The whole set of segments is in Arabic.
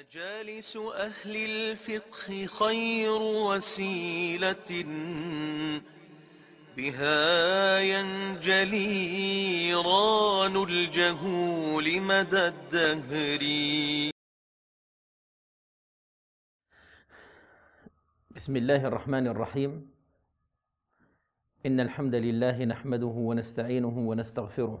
مجالس أهل الفقه خير وسيلة بها ينجلي ران الجهول مدى الدهر بسم الله الرحمن الرحيم إن الحمد لله نحمده ونستعينه ونستغفره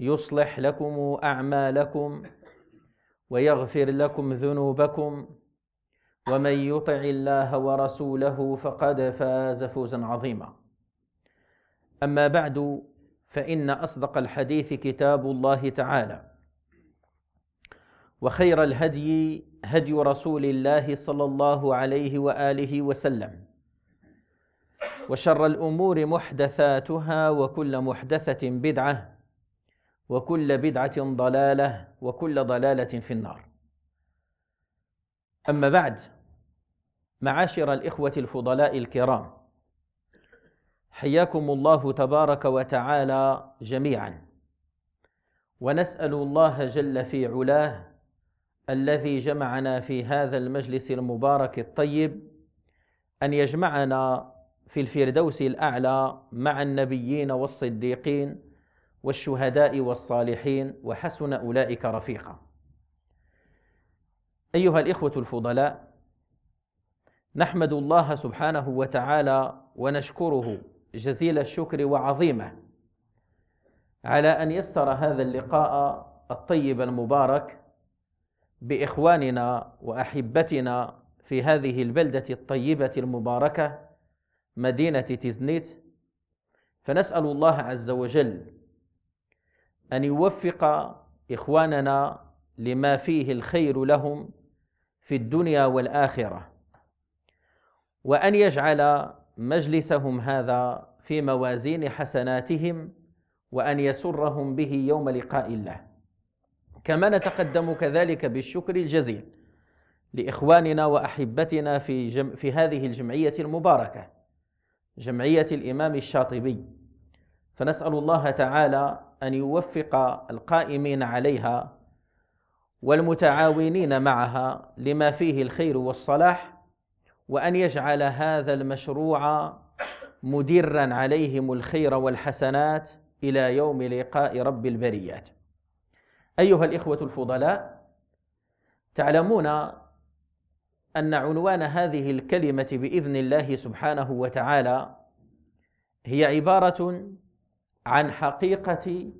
يصلح لكم اعمالكم ويغفر لكم ذنوبكم ومن يطع الله ورسوله فقد فاز فوزا عظيما اما بعد فان اصدق الحديث كتاب الله تعالى وخير الهدي هدي رسول الله صلى الله عليه واله وسلم وشر الامور محدثاتها وكل محدثه بدعه وكل بدعة ضلالة وكل ضلالة في النار أما بعد معاشر الإخوة الفضلاء الكرام حياكم الله تبارك وتعالى جميعا ونسأل الله جل في علاه الذي جمعنا في هذا المجلس المبارك الطيب أن يجمعنا في الفردوس الأعلى مع النبيين والصديقين والشهداء والصالحين وحسن اولئك رفيقا ايها الاخوه الفضلاء نحمد الله سبحانه وتعالى ونشكره جزيل الشكر وعظيمه على ان يسر هذا اللقاء الطيب المبارك باخواننا واحبتنا في هذه البلده الطيبه المباركه مدينه تزنيت فنسال الله عز وجل أن يوفق إخواننا لما فيه الخير لهم في الدنيا والآخرة وأن يجعل مجلسهم هذا في موازين حسناتهم وأن يسرهم به يوم لقاء الله كما نتقدم كذلك بالشكر الجزيل لإخواننا وأحبتنا في, جم... في هذه الجمعية المباركة جمعية الإمام الشاطبي فنسأل الله تعالى أن يوفق القائمين عليها والمتعاونين معها لما فيه الخير والصلاح وأن يجعل هذا المشروع مدرا عليهم الخير والحسنات إلى يوم لقاء رب البريات أيها الإخوة الفضلاء تعلمون أن عنوان هذه الكلمة بإذن الله سبحانه وتعالى هي عبارة عن حقيقة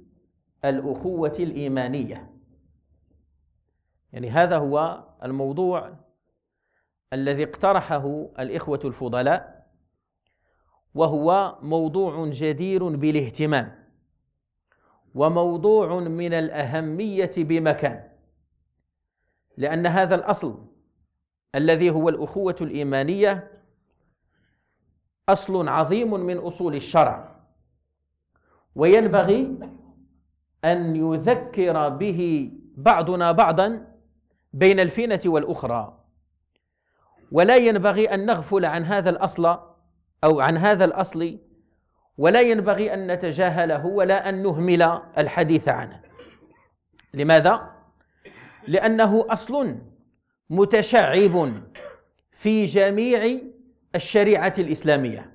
الأخوة الإيمانية يعني هذا هو الموضوع الذي اقترحه الإخوة الفضلاء وهو موضوع جدير بالاهتمام وموضوع من الأهمية بمكان لأن هذا الأصل الذي هو الأخوة الإيمانية أصل عظيم من أصول الشرع وينبغي أن يذكر به بعضنا بعضا بين الفينة والأخرى ولا ينبغي أن نغفل عن هذا الأصل أو عن هذا الأصل ولا ينبغي أن نتجاهله ولا أن نهمل الحديث عنه لماذا؟ لأنه أصل متشعب في جميع الشريعة الإسلامية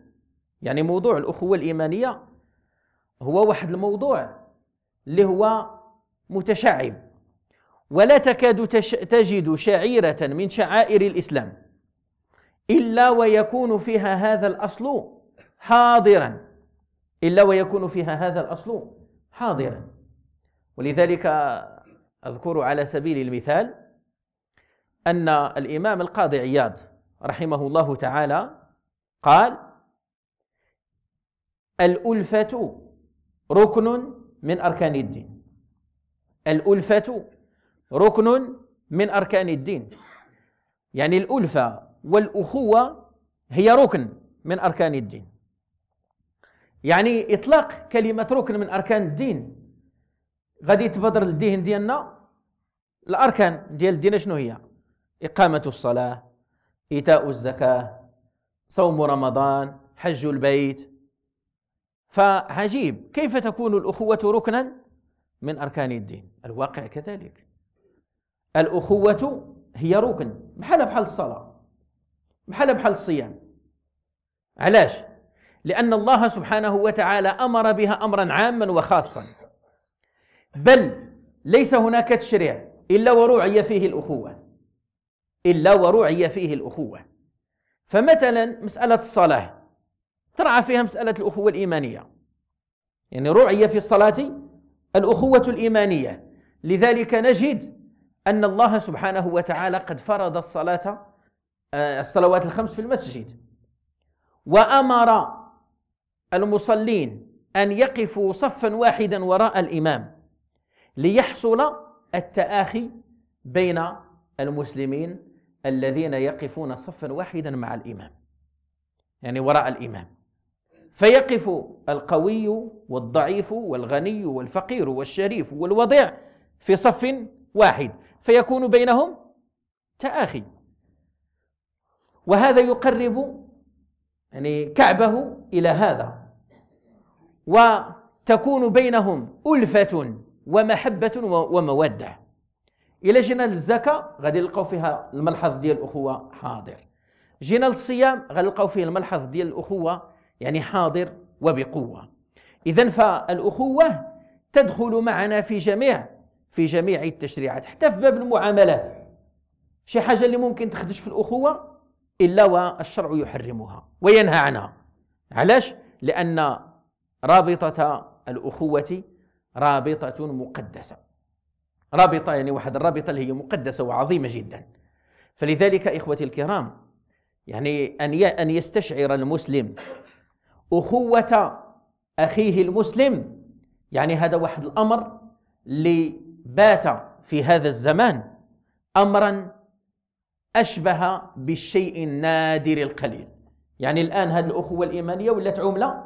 يعني موضوع الأخوة الإيمانية هو واحد الموضوع اللي هو متشعب ولا تكاد تجد شعيرة من شعائر الإسلام إلا ويكون فيها هذا الأصل حاضرا إلا ويكون فيها هذا الأصل حاضرا ولذلك أذكر على سبيل المثال أن الإمام القاضي عياض رحمه الله تعالى قال الألفة ركن من أركان الدين الألفة ركن من أركان الدين يعني الألفة والأخوة هي ركن من أركان الدين يعني إطلاق كلمة ركن من أركان الدين غادي تبادر للذهن ديالنا الأركان ديال الدين شنو هي إقامة الصلاة إيتاء الزكاة صوم رمضان حج البيت فعجيب كيف تكون الأخوة ركنا من أركان الدين الواقع كذلك الأخوة هي ركن بحال بحال الصلاة بحال بحال الصيام علاش لأن الله سبحانه وتعالى أمر بها أمرا عاما وخاصا بل ليس هناك تشريع إلا ورعي فيه الأخوة إلا ورعي فيه الأخوة فمثلا مسألة الصلاة ترعى فيها مسألة الأخوة الإيمانية يعني رعي في الصلاة الأخوة الإيمانية لذلك نجد أن الله سبحانه وتعالى قد فرض الصلاة آه، الصلوات الخمس في المسجد وأمر المصلين أن يقفوا صفا واحدا وراء الإمام ليحصل التآخي بين المسلمين الذين يقفون صفا واحدا مع الإمام يعني وراء الإمام فيقف القوي والضعيف والغني والفقير والشريف والوضيع في صف واحد فيكون بينهم تآخي وهذا يقرب يعني كعبه إلى هذا وتكون بينهم ألفة ومحبة ومودة إلى جينا للزكاة غادي نلقاو فيها الملحظ ديال الأخوة حاضر جينا للصيام غنلقاو فيه الملحظ ديال الأخوة يعني حاضر وبقوة إذا فالأخوة تدخل معنا في جميع في جميع التشريعات حتى في باب المعاملات شي حاجة اللي ممكن تخدش في الأخوة إلا والشرع يحرمها وينهى عنها علاش؟ لأن رابطة الأخوة رابطة مقدسة رابطة يعني واحد الرابطة اللي هي مقدسة وعظيمة جدا فلذلك إخوتي الكرام يعني أن أن يستشعر المسلم أخوة أخيه المسلم يعني هذا واحد الأمر اللي بات في هذا الزمان أمرا أشبه بالشيء النادر القليل يعني الآن هذه الأخوة الإيمانية ولات عملة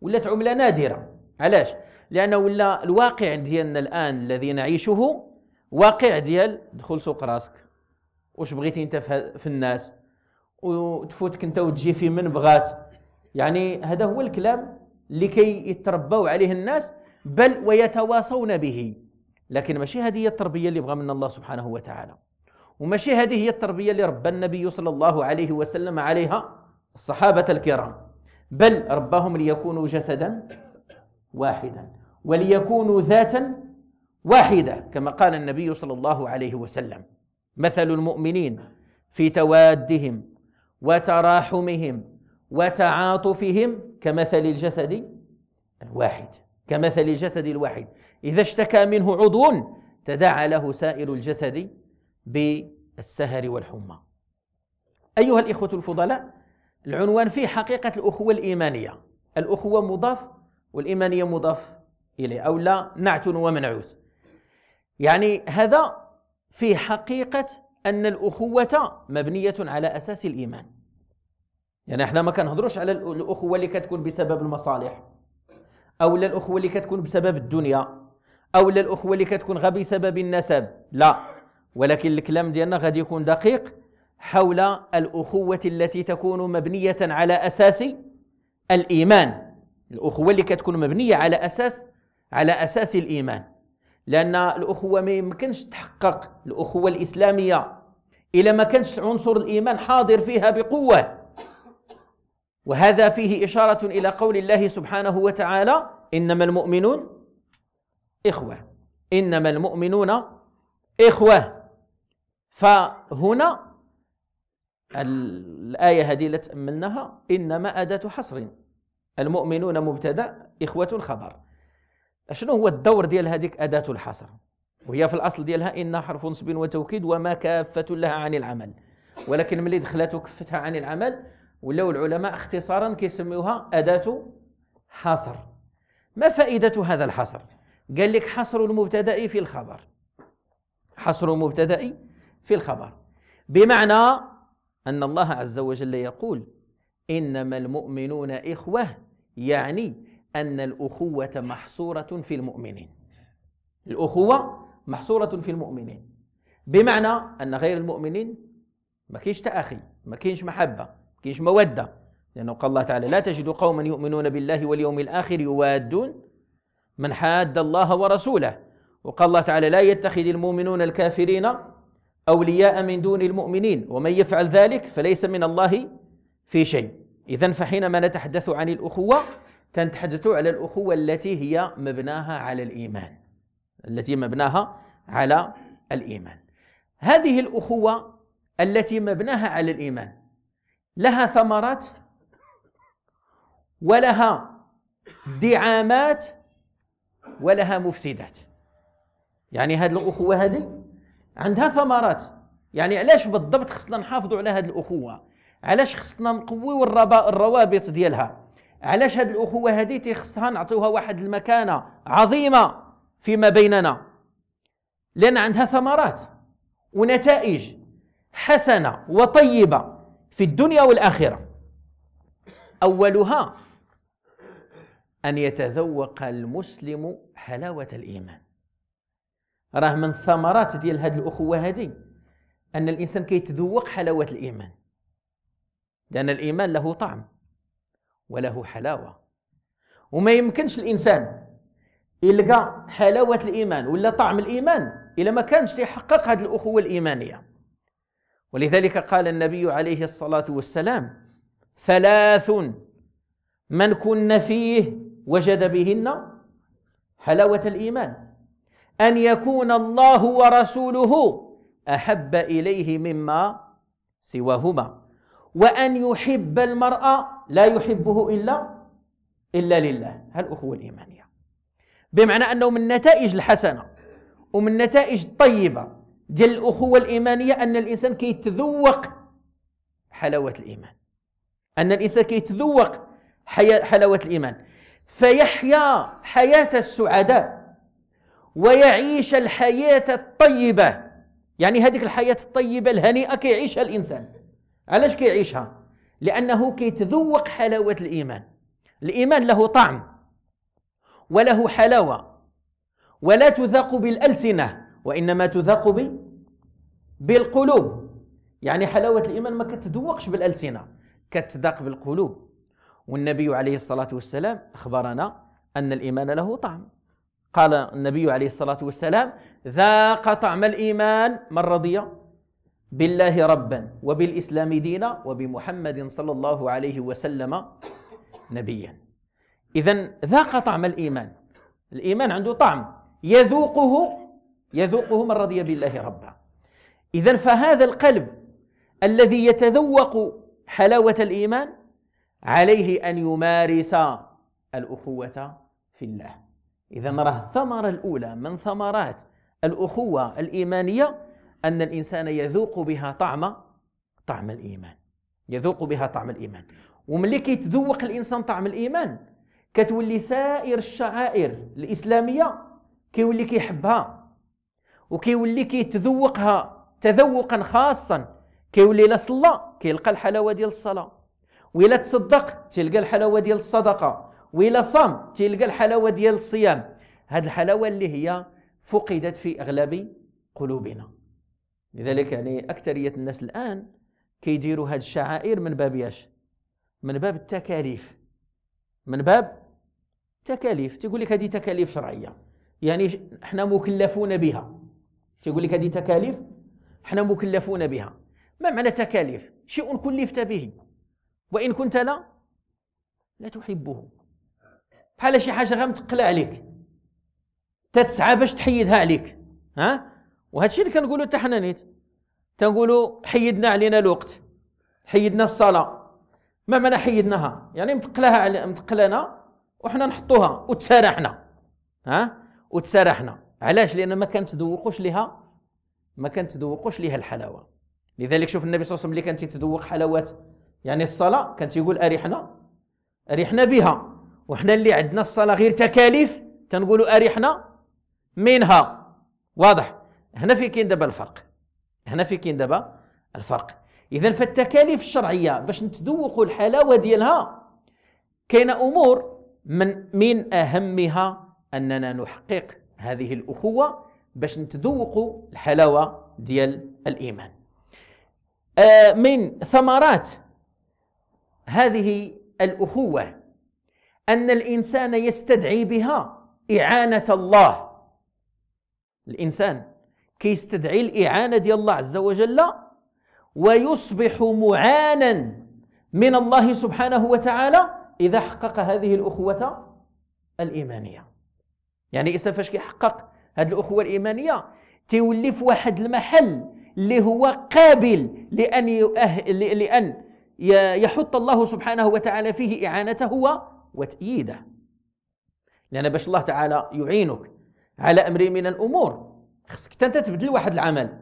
ولات عملة نادرة علاش؟ لأنه ولا الواقع ديالنا الآن الذي نعيشه واقع ديال دخل سوق راسك واش بغيتي انت في الناس وتفوتك انت وتجي في من بغات يعني هذا هو الكلام لكي يتربوا عليه الناس بل ويتواصون به لكن ماشي هذه هي التربية اللي بغى منا الله سبحانه وتعالى وماشي هذه هي التربية اللي ربى النبي صلى الله عليه وسلم عليها الصحابة الكرام بل رباهم ليكونوا جسدا واحدا وليكونوا ذاتا واحدة كما قال النبي صلى الله عليه وسلم مثل المؤمنين في توادهم وتراحمهم وتعاطفهم كمثل الجسد الواحد كمثل الجسد الواحد إذا اشتكى منه عضو تداعى له سائر الجسد بالسهر والحمى أيها الإخوة الفضلاء العنوان فيه حقيقة الأخوة الإيمانية الأخوة مضاف والإيمانية مضاف إليه أو لا نعت ومنعوت يعني هذا في حقيقة أن الأخوة مبنية على أساس الإيمان يعني احنا ما كنهضروش على الاخوه اللي كتكون بسبب المصالح او لا الاخوه اللي كتكون بسبب الدنيا او لا الاخوه اللي كتكون غا بسبب النسب لا ولكن الكلام ديالنا غادي يكون دقيق حول الاخوه التي تكون مبنيه على اساس الايمان الاخوه اللي كتكون مبنيه على اساس على اساس الايمان لان الاخوه ما يمكنش تحقق الاخوه الاسلاميه الا ما كانش عنصر الايمان حاضر فيها بقوه وهذا فيه إشارة إلى قول الله سبحانه وتعالى إنما المؤمنون إخوة إنما المؤمنون إخوة فهنا الآية هذه اللي تأملناها إنما أداة حصر المؤمنون مبتدأ إخوة خبر شنو هو الدور ديال هذيك أداة الحصر وهي في الأصل ديالها إن حرف نصب وتوكيد وما كافة لها عن العمل ولكن ملي دخلت وكفتها عن العمل ولاو العلماء اختصارا كيسميوها أداة حصر ما فائدة هذا الحصر؟ قال لك حصر المبتدأ في الخبر حصر المبتدأ في الخبر بمعنى أن الله عز وجل يقول إنما المؤمنون إخوة يعني أن الأخوة محصورة في المؤمنين الأخوة محصورة في المؤمنين بمعنى أن غير المؤمنين ما كاينش تأخي ما كاينش محبة كاينش موده لانه قال الله تعالى لا تجد قوما يؤمنون بالله واليوم الاخر يوادون من حاد الله ورسوله وقال الله تعالى لا يتخذ المؤمنون الكافرين اولياء من دون المؤمنين ومن يفعل ذلك فليس من الله في شيء اذا فحينما نتحدث عن الاخوه تنتحدث على الاخوه التي هي مبناها على الايمان التي مبناها على الايمان هذه الاخوه التي مبناها على الايمان لها ثمرات ولها دعامات ولها مفسدات يعني هذه الاخوه هذه عندها ثمرات يعني علاش بالضبط خصنا نحافظوا على هذه الاخوه علاش خصنا نقويو الروابط ديالها علاش هذه الاخوه هذه تيخصها نعطيوها واحد المكانه عظيمه فيما بيننا لان عندها ثمرات ونتائج حسنه وطيبه في الدنيا والاخره اولها ان يتذوق المسلم حلاوه الايمان راه من ثمرات ديال هذه الاخوه هذه ان الانسان كيتذوق حلاوه الايمان لان الايمان له طعم وله حلاوه وما يمكنش الانسان يلقى حلاوه الايمان ولا طعم الايمان الا ما كانش يحقق هذه الاخوه الايمانيه ولذلك قال النبي عليه الصلاة والسلام ثلاث من كن فيه وجد بهن حلاوة الإيمان أن يكون الله ورسوله أحب إليه مما سواهما وأن يحب المرأة لا يحبه إلا إلا لله أخوة الإيمانية يعني؟ بمعنى أنه من نتائج الحسنة ومن نتائج الطيبة ديال الاخوه الايمانيه ان الانسان كيتذوق حلاوه الايمان ان الانسان كيتذوق حلاوه الايمان فيحيا حياه السعداء ويعيش الحياه الطيبه يعني هذيك الحياه الطيبه الهنيئه كيعيشها الانسان علاش كيعيشها لانه كيتذوق حلاوه الايمان الايمان له طعم وله حلاوه ولا تذاق بالالسنه وانما تذاق بالقلوب يعني حلاوة الإيمان ما كتذوقش بالألسنة كتذاق بالقلوب والنبي عليه الصلاة والسلام أخبرنا أن الإيمان له طعم قال النبي عليه الصلاة والسلام ذاق طعم الإيمان من رضي بالله ربا وبالإسلام دينا وبمحمد صلى الله عليه وسلم نبيا إذا ذاق طعم الإيمان الإيمان عنده طعم يذوقه يذوقه من رضي بالله ربا إذا فهذا القلب الذي يتذوق حلاوة الإيمان عليه أن يمارس الأخوة في الله إذا راه الثمرة الأولى من ثمرات الأخوة الإيمانية أن الإنسان يذوق بها طعم طعم الإيمان يذوق بها طعم الإيمان وملي كيتذوق الإنسان طعم الإيمان كتولي سائر الشعائر الإسلامية كيولي كيحبها وكيولي كيتذوقها تذوقا خاصا كيولي لا صلى كيلقى الحلاوه ديال الصلاه وإلا تصدق تلقى الحلاوه ديال الصدقه وإلا صام تلقى الحلاوه ديال الصيام هذه الحلاوه اللي هي فقدت في اغلب قلوبنا لذلك يعني اكثريه الناس الان كيديروا هاد الشعائر من باب ياش من باب التكاليف من باب تكاليف تيقول لك هذه تكاليف شرعيه يعني احنا مكلفون بها تيقول لك هذه تكاليف حنا مكلفون بها ما معنى تكاليف شيء كلفت به وان كنت لا لا تحبه بحال شي حاجه غير متقلا عليك تتسعى باش تحيدها عليك ها وهذا الشيء اللي كنقولوا حتى حنا نيت تنقولوا حيدنا علينا الوقت حيدنا الصلاه ما معنى حيدناها يعني متقلاها على متقلانا وحنا نحطوها وتسارحنا ها وتسارحنا علاش لان ما كنتذوقوش لها ما كنتذوقوش ليها الحلاوه لذلك شوف النبي صلى الله عليه وسلم اللي كان تيتذوق حلاوات يعني الصلاه كان تيقول ارحنا ارحنا بها وحنا اللي عندنا الصلاه غير تكاليف تنقولوا ارحنا منها واضح هنا في كاين دابا الفرق هنا في كاين دابا الفرق اذا فالتكاليف الشرعيه باش نتذوقوا الحلاوه ديالها كاين امور من من اهمها اننا نحقق هذه الاخوه باش نتذوقوا الحلاوه ديال الايمان آه، من ثمرات هذه الاخوه ان الانسان يستدعي بها اعانه الله الانسان كيستدعي الاعانه ديال الله عز وجل ويصبح معانا من الله سبحانه وتعالى اذا حقق هذه الاخوه الايمانيه يعني الانسان فاش كيحقق هذه الاخوه الايمانيه تولي في واحد المحل اللي هو قابل لان يؤهل لان يحط الله سبحانه وتعالى فيه اعانته وتأييده لان باش الله تعالى يعينك على امر من الامور خصك انت تبدل واحد العمل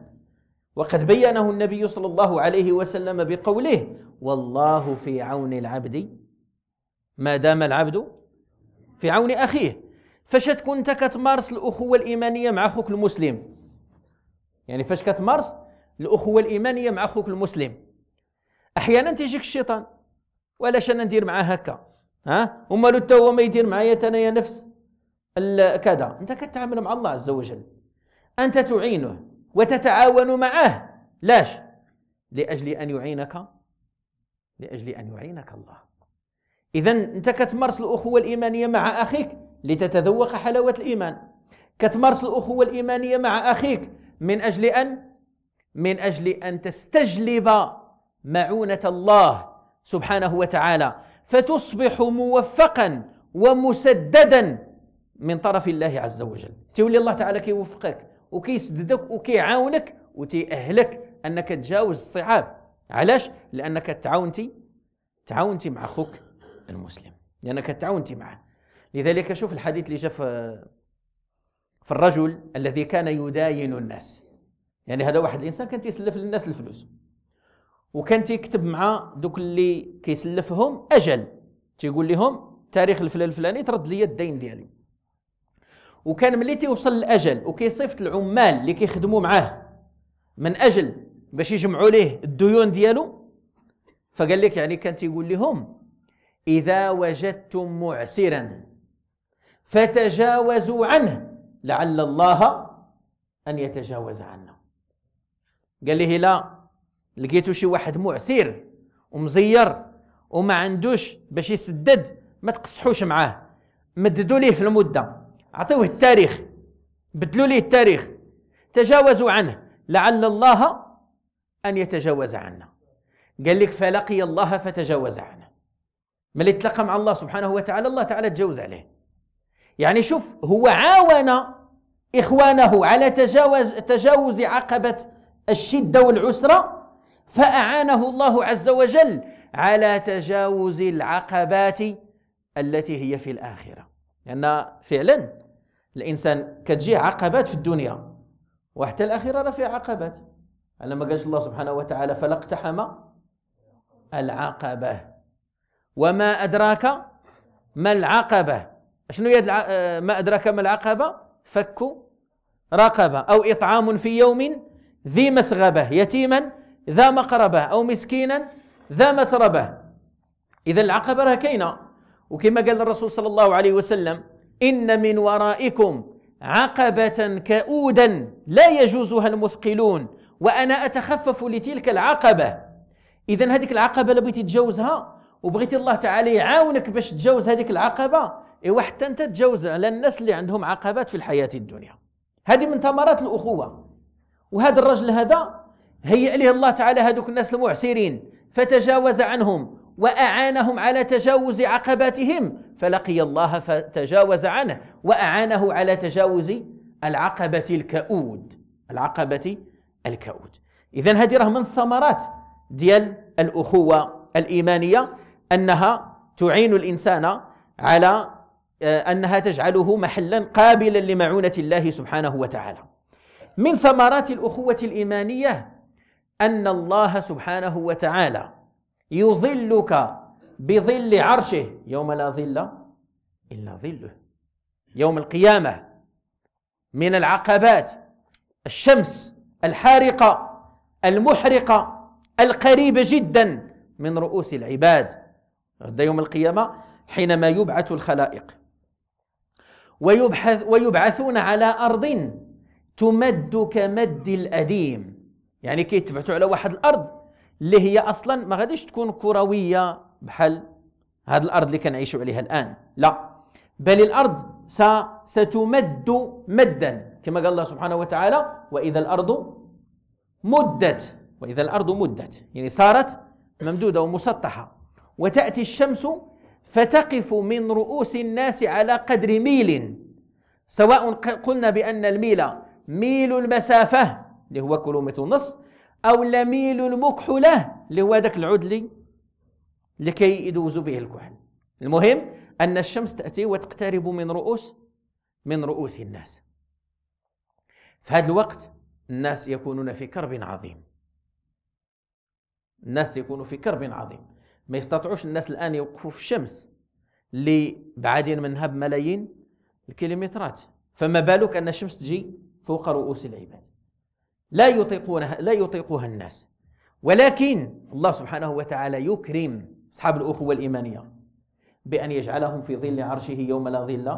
وقد بينه النبي صلى الله عليه وسلم بقوله والله في عون العبد ما دام العبد في عون اخيه فاش تكون انت كتمارس الاخوه الايمانيه مع اخوك المسلم يعني فاش كتمارس الاخوه الايمانيه مع اخوك المسلم احيانا تيجيك الشيطان وعلاش انا ندير معاه هكا ها ومالو حتى هو ما يدير معايا انا يا نفس كذا انت كتعامل مع الله عز وجل انت تعينه وتتعاون معه لاش لاجل ان يعينك لاجل ان يعينك الله اذا انت كتمارس الاخوه الايمانيه مع اخيك لتتذوق حلاوة الإيمان كتمارس الأخوة الإيمانية مع أخيك من أجل أن من أجل أن تستجلب معونة الله سبحانه وتعالى فتصبح موفقا ومسددا من طرف الله عز وجل تولي الله تعالى كيوفقك وكيسددك وكيعاونك وتيأهلك انك تجاوز الصعاب علاش لانك تعاونتي تعاونتي مع اخوك المسلم لانك تعاونتي معه لذلك شوف الحديث اللي جاء في الرجل الذي كان يداين الناس يعني هذا واحد الانسان كان تيسلف للناس الفلوس وكان تيكتب مع دوك اللي كيسلفهم اجل تيقول لهم تاريخ الفلان الفلاني ترد لي الدين ديالي وكان ملي تيوصل الاجل وكيصيفط العمال اللي كيخدموا معاه من اجل باش يجمعوا ليه الديون ديالو فقال لك يعني كان تيقول لهم اذا وجدتم معسرا فتجاوزوا عنه لعل الله أن يتجاوز عنه قال ليه لا لقيتوا شي واحد معسير ومزير وما عندوش باش يسدد ما تقصحوش معاه مددوا ليه في المدة عطيوه التاريخ بدلوا ليه التاريخ تجاوزوا عنه لعل الله أن يتجاوز عنا قال لك فلقي الله فتجاوز عنه ملي تلقى مع الله سبحانه وتعالى الله تعالى تجاوز عليه يعني شوف هو عاون إخوانه على تجاوز, تجاوز عقبة الشدة والعسرة فأعانه الله عز وجل على تجاوز العقبات التي هي في الآخرة لأن يعني فعلا الإنسان كتجي عقبات في الدنيا وحتى الآخرة راه فيها عقبات على ما قالش الله سبحانه وتعالى فلا اقتحم العقبة وما أدراك ما العقبة شنو هي الع... آه، ما أدراك ما العقبة فك رقبة أو إطعام في يوم ذي مسغبة يتيما ذا مقربة أو مسكينا ذا متربة إذا العقبة راه كاينة وكما قال الرسول صلى الله عليه وسلم إن من ورائكم عقبة كؤودا لا يجوزها المثقلون وأنا أتخفف لتلك العقبة إذا هذيك العقبة اللي بغيتي تتجاوزها وبغيتي الله تعالى يعاونك باش تتجاوز هذيك العقبة اي وحتى انت تجاوز على الناس اللي عندهم عقبات في الحياه الدنيا هذه من ثمرات الاخوه وهذا الرجل هذا هيئ له الله تعالى هذوك الناس المعسرين فتجاوز عنهم واعانهم على تجاوز عقباتهم فلقي الله فتجاوز عنه واعانه على تجاوز العقبه الكؤود العقبه الكؤود اذا هذه راه من الثمرات ديال الاخوه الايمانيه انها تعين الانسان على آه، أنها تجعله محلا قابلا لمعونة الله سبحانه وتعالى من ثمرات الأخوة الإيمانية أن الله سبحانه وتعالى يظلك بظل عرشه يوم لا ظل إلا ظله يوم القيامة من العقبات الشمس الحارقة المحرقة القريبة جدا من رؤوس العباد يوم القيامة حينما يبعث الخلائق ويبحث ويبعثون على أرض تمد كمد الأديم يعني كيتبعثوا على واحد الأرض اللي هي أصلا ما غاديش تكون كروية بحال هذه الأرض اللي كنعيشوا عليها الآن لا بل الأرض ستمد مدا كما قال الله سبحانه وتعالى وإذا الأرض مدت وإذا الأرض مدت يعني صارت ممدودة ومسطحة وتأتي الشمس فتقف من رؤوس الناس على قدر ميل سواء قلنا بأن الميل ميل المسافة اللي هو كيلومتر ونص أو لميل المكحلة اللي هو ذاك العدلي لكي يدوز به الكحل المهم أن الشمس تأتي وتقترب من رؤوس من رؤوس الناس في هذا الوقت الناس يكونون في كرب عظيم الناس يكونوا في كرب عظيم ما يستطيعوش الناس الان يوقفوا في الشمس اللي بعادين منها بملايين الكيلومترات فما بالك ان الشمس تجي فوق رؤوس العباد لا يطيقونها لا يطيقها الناس ولكن الله سبحانه وتعالى يكرم اصحاب الاخوه الايمانيه بان يجعلهم في ظل عرشه يوم لا ظل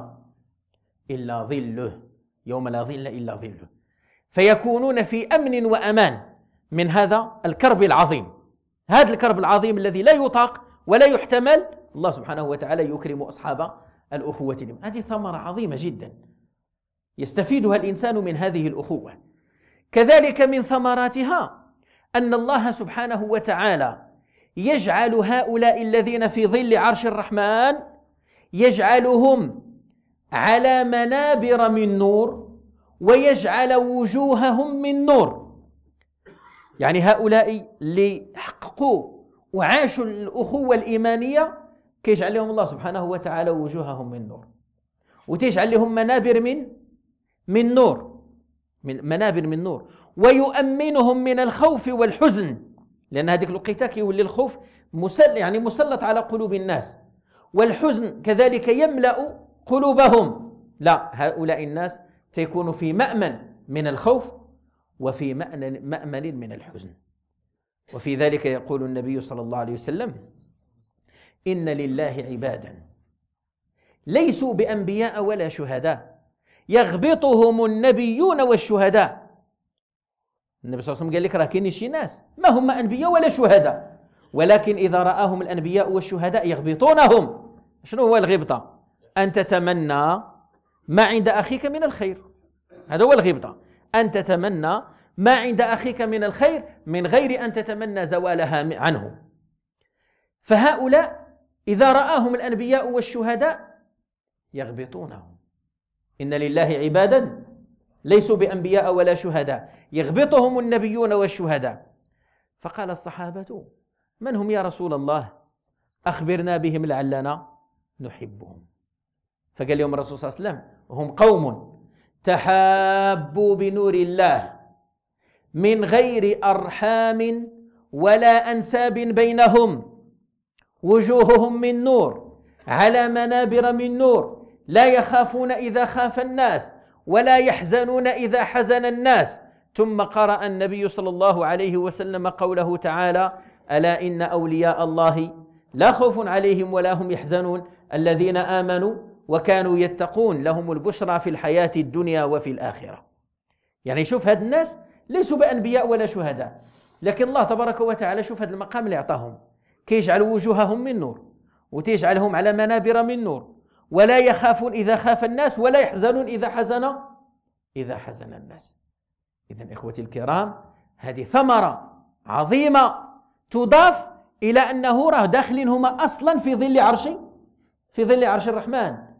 الا ظله يوم لا ظل الا ظله فيكونون في امن وامان من هذا الكرب العظيم هذا الكرب العظيم الذي لا يطاق ولا يحتمل الله سبحانه وتعالى يكرم أصحاب الأخوة اليوم هذه ثمرة عظيمة جدا يستفيدها الإنسان من هذه الأخوة كذلك من ثمراتها أن الله سبحانه وتعالى يجعل هؤلاء الذين في ظل عرش الرحمن يجعلهم على منابر من نور ويجعل وجوههم من نور يعني هؤلاء اللي حققوا وعاشوا الأخوة الإيمانية كيجعل لهم الله سبحانه وتعالى وجوههم من نور وتجعل لهم منابر من من نور من منابر من نور ويؤمنهم من الخوف والحزن لأن هذيك الوقيته كيولي الخوف مسل يعني مسلط على قلوب الناس والحزن كذلك يملأ قلوبهم لا هؤلاء الناس تيكونوا في مأمن من الخوف وفي مأمن من الحزن وفي ذلك يقول النبي صلى الله عليه وسلم إن لله عبادا ليسوا بأنبياء ولا شهداء يغبطهم النبيون والشهداء النبي صلى الله عليه وسلم قال لك راه كاين شي ناس ما هم انبياء ولا شهداء ولكن اذا راهم الانبياء والشهداء يغبطونهم شنو هو الغبطه ان تتمنى ما عند اخيك من الخير هذا هو الغبطه أن تتمنى ما عند أخيك من الخير من غير أن تتمنى زوالها عنه فهؤلاء إذا رآهم الأنبياء والشهداء يغبطونهم إن لله عبادا ليسوا بأنبياء ولا شهداء يغبطهم النبيون والشهداء فقال الصحابة من هم يا رسول الله أخبرنا بهم لعلنا نحبهم فقال لهم الرسول صلى الله عليه وسلم هم قوم تحابوا بنور الله من غير أرحام ولا أنساب بينهم وجوههم من نور على منابر من نور لا يخافون إذا خاف الناس ولا يحزنون إذا حزن الناس ثم قرأ النبي صلى الله عليه وسلم قوله تعالى ألا إن أولياء الله لا خوف عليهم ولا هم يحزنون الذين آمنوا وكانوا يتقون لهم البشرى في الحياة الدنيا وفي الآخرة يعني شوف هاد الناس ليسوا بأنبياء ولا شهداء لكن الله تبارك وتعالى شوف هذا المقام اللي أعطاهم كيجعل وجوههم من نور وتجعلهم على منابر من نور ولا يخافون إذا خاف الناس ولا يحزنون إذا حزن إذا حزن الناس إذا إخوتي الكرام هذه ثمرة عظيمة تضاف إلى أنه راه داخلين هما أصلا في ظل عرش في ظل عرش الرحمن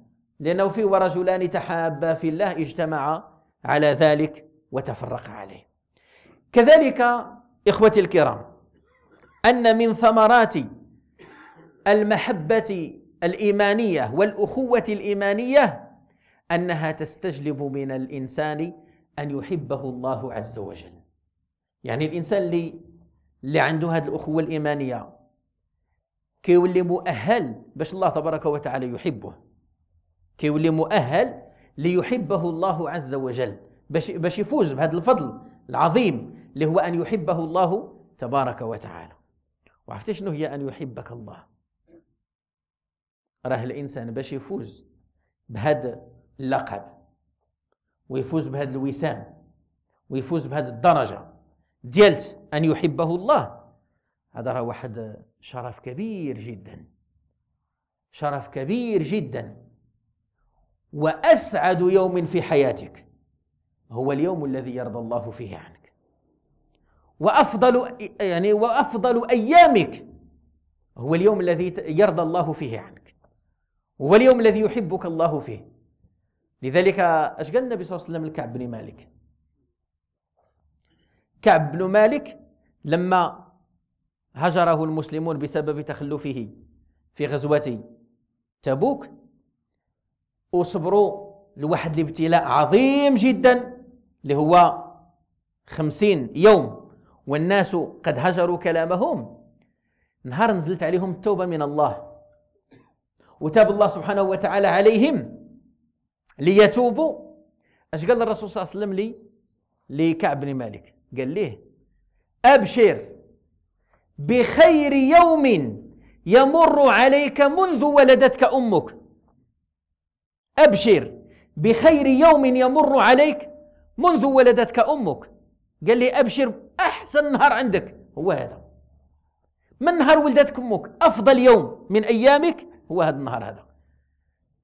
لأنه فيه ورجلان تحابا في الله اجتمعا على ذلك وتفرقا عليه كذلك إخوتي الكرام أن من ثمرات المحبة الإيمانية والأخوة الإيمانية أنها تستجلب من الإنسان أن يحبه الله عز وجل يعني الإنسان اللي اللي عنده هذه الأخوة الإيمانية كيولي مؤهل باش الله تبارك وتعالى يحبه كيولي مؤهل ليحبه الله عز وجل باش باش يفوز بهذا الفضل العظيم اللي هو ان يحبه الله تبارك وتعالى وعرفتي شنو هي ان يحبك الله راه الانسان باش يفوز بهذا اللقب ويفوز بهذا الوسام ويفوز بهذه الدرجه ديالت ان يحبه الله هذا راه واحد شرف كبير جدا شرف كبير جدا واسعد يوم في حياتك هو اليوم الذي يرضى الله فيه عنك وافضل يعني وافضل ايامك هو اليوم الذي يرضى الله فيه عنك هو اليوم الذي يحبك الله فيه لذلك اشقى قال النبي صلى الله عليه وسلم لكعب بن مالك كعب بن مالك لما هجره المسلمون بسبب تخلفه في غزوة تبوك وصبروا لواحد الابتلاء عظيم جدا اللي هو خمسين يوم والناس قد هجروا كلامهم نهار نزلت عليهم التوبة من الله وتاب الله سبحانه وتعالى عليهم ليتوبوا اش قال الرسول صلى الله عليه وسلم لي لكعب بن مالك قال ليه ابشر بخير يوم يمر عليك منذ ولدتك امك أبشر بخير يوم يمر عليك منذ ولدتك أمك قال لي أبشر أحسن نهار عندك هو هذا من نهار ولدتك أمك أفضل يوم من أيامك هو هذا النهار هذا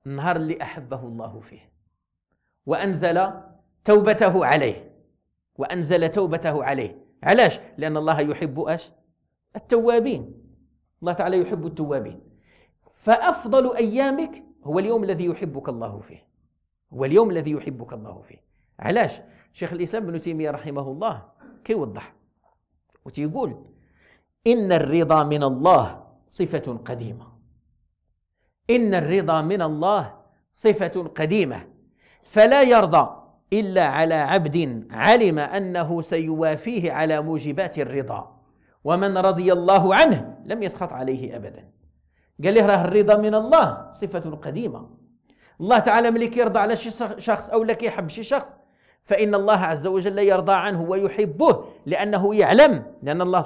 النهار اللي أحبه الله فيه وأنزل توبته عليه وأنزل توبته عليه علاش لأن الله يحب أش التوابين الله تعالى يحب التوابين فأفضل أيامك هو اليوم الذي يحبك الله فيه هو اليوم الذي يحبك الله فيه علاش شيخ الاسلام ابن تيميه رحمه الله كيوضح وتيقول ان الرضا من الله صفه قديمه ان الرضا من الله صفه قديمه فلا يرضى الا على عبد علم انه سيوافيه على موجبات الرضا ومن رضي الله عنه لم يسخط عليه ابدا قال ليه راه الرضا من الله صفة قديمة الله تعالى ملي كيرضى على شي شخص او لك كيحب شي شخص فإن الله عز وجل يرضى عنه ويحبه لأنه يعلم لأن الله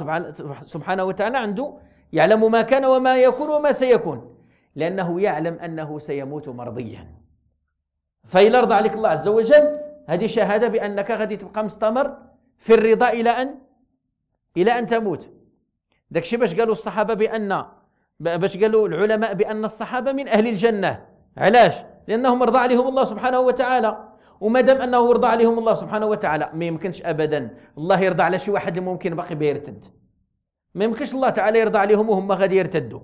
سبحانه وتعالى عنده يعلم ما كان وما يكون وما سيكون لأنه يعلم أنه سيموت مرضيا فإلا رضى عليك الله عز وجل هذه شهادة بأنك غادي تبقى مستمر في الرضا إلى أن إلى أن تموت داكشي باش قالوا الصحابة بأن باش قالوا العلماء بان الصحابه من اهل الجنه علاش لانهم رضى عليهم الله سبحانه وتعالى وما دام انه رضى عليهم الله سبحانه وتعالى ما يمكنش ابدا الله يرضى على شي واحد ممكن باقي بيرتد ما يمكنش الله تعالى يرضى عليهم وهم غادي يرتدوا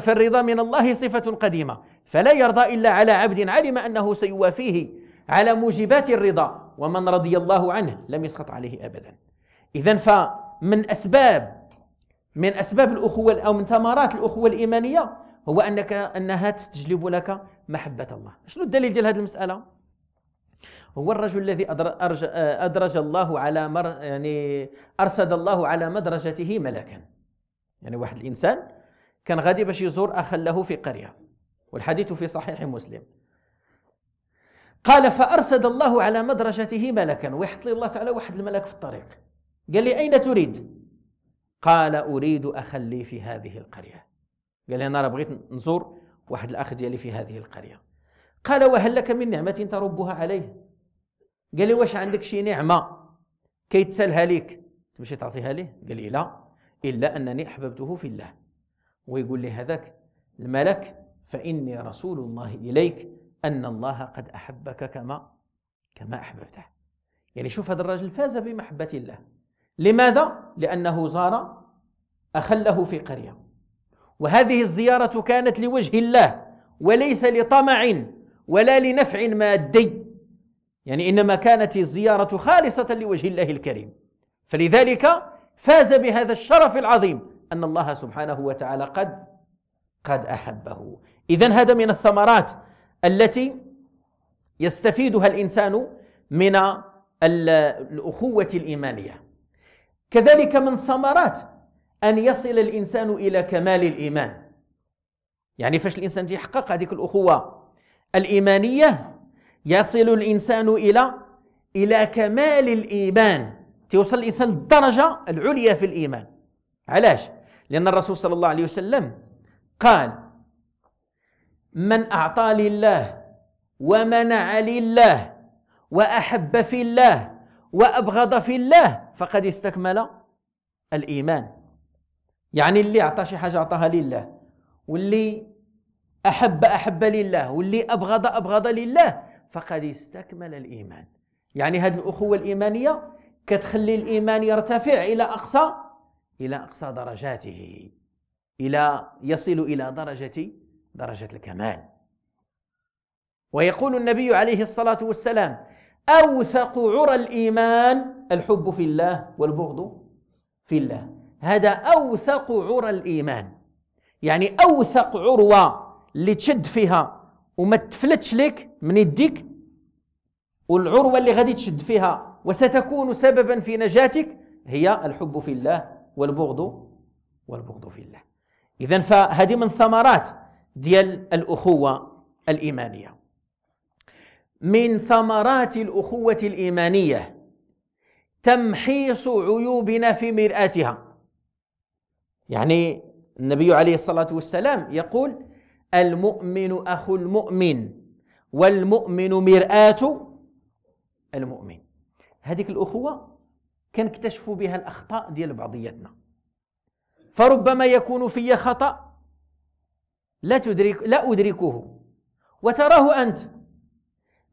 فالرضا من الله صفة قديمة فلا يرضى إلا على عبد علم أنه سيوافيه على موجبات الرضا ومن رضي الله عنه لم يسقط عليه أبدا إذا فمن أسباب من اسباب الاخوه او من ثمرات الاخوه الايمانيه هو انك انها تستجلب لك محبه الله شنو الدليل ديال هذه المساله هو الرجل الذي أدرج, آه، أدرج الله على مر يعني أرسد الله على مدرجته ملكا يعني واحد الإنسان كان غادي باش يزور أخا له في قرية والحديث في صحيح مسلم قال فأرسد الله على مدرجته ملكا ويحط لي الله تعالى واحد الملك في الطريق قال لي أين تريد قال أريد أخلي في هذه القرية قال لي أنا بغيت نزور واحد الأخ ديالي في هذه القرية قال وهل لك من نعمة تربها عليه قال لي واش عندك شي نعمة كيتسالها لك تمشي تعطيها ليه قال لي لا إلا أنني أحببته في الله ويقول لي هذاك الملك فإني رسول الله إليك أن الله قد أحبك كما كما أحببته يعني شوف هذا الرجل فاز بمحبة الله لماذا؟ لأنه زار أخله في قرية وهذه الزيارة كانت لوجه الله وليس لطمع ولا لنفع مادي يعني إنما كانت الزيارة خالصة لوجه الله الكريم فلذلك فاز بهذا الشرف العظيم أن الله سبحانه وتعالى قد قد أحبه إذا هذا من الثمرات التي يستفيدها الإنسان من الأخوة الإيمانية كذلك من ثمرات أن يصل الإنسان إلى كمال الإيمان يعني فاش الإنسان تيحقق هذيك الأخوة الإيمانية يصل الإنسان إلى إلى كمال الإيمان تيوصل الإنسان للدرجة العليا في الإيمان علاش؟ لأن الرسول صلى الله عليه وسلم قال من أعطى لله ومنع لله وأحب في الله وأبغض في الله فقد استكمل الإيمان يعني اللي أعطى شي حاجة أعطاها لله واللي أحب أحب لله واللي أبغض أبغض لله فقد استكمل الإيمان يعني هذه الأخوة الإيمانية كتخلي الإيمان يرتفع إلى أقصى إلى أقصى درجاته إلى يصل إلى درجة درجة الكمال ويقول النبي عليه الصلاة والسلام أوثق عرى الإيمان الحب في الله والبغض في الله هذا أوثق عرى الإيمان يعني أوثق عروة اللي تشد فيها وما تفلتش لك من يديك والعروة اللي غادي تشد فيها وستكون سببا في نجاتك هي الحب في الله والبغض والبغض في الله إذا فهذه من ثمرات ديال الأخوة الإيمانية من ثمرات الأخوة الإيمانية تمحيص عيوبنا في مرآتها يعني النبي عليه الصلاة والسلام يقول المؤمن أخو المؤمن والمؤمن مرآة المؤمن هذيك الأخوة كنكتشف بها الأخطاء ديال بعضياتنا فربما يكون في خطأ لا تدرك لا أدركه وتراه أنت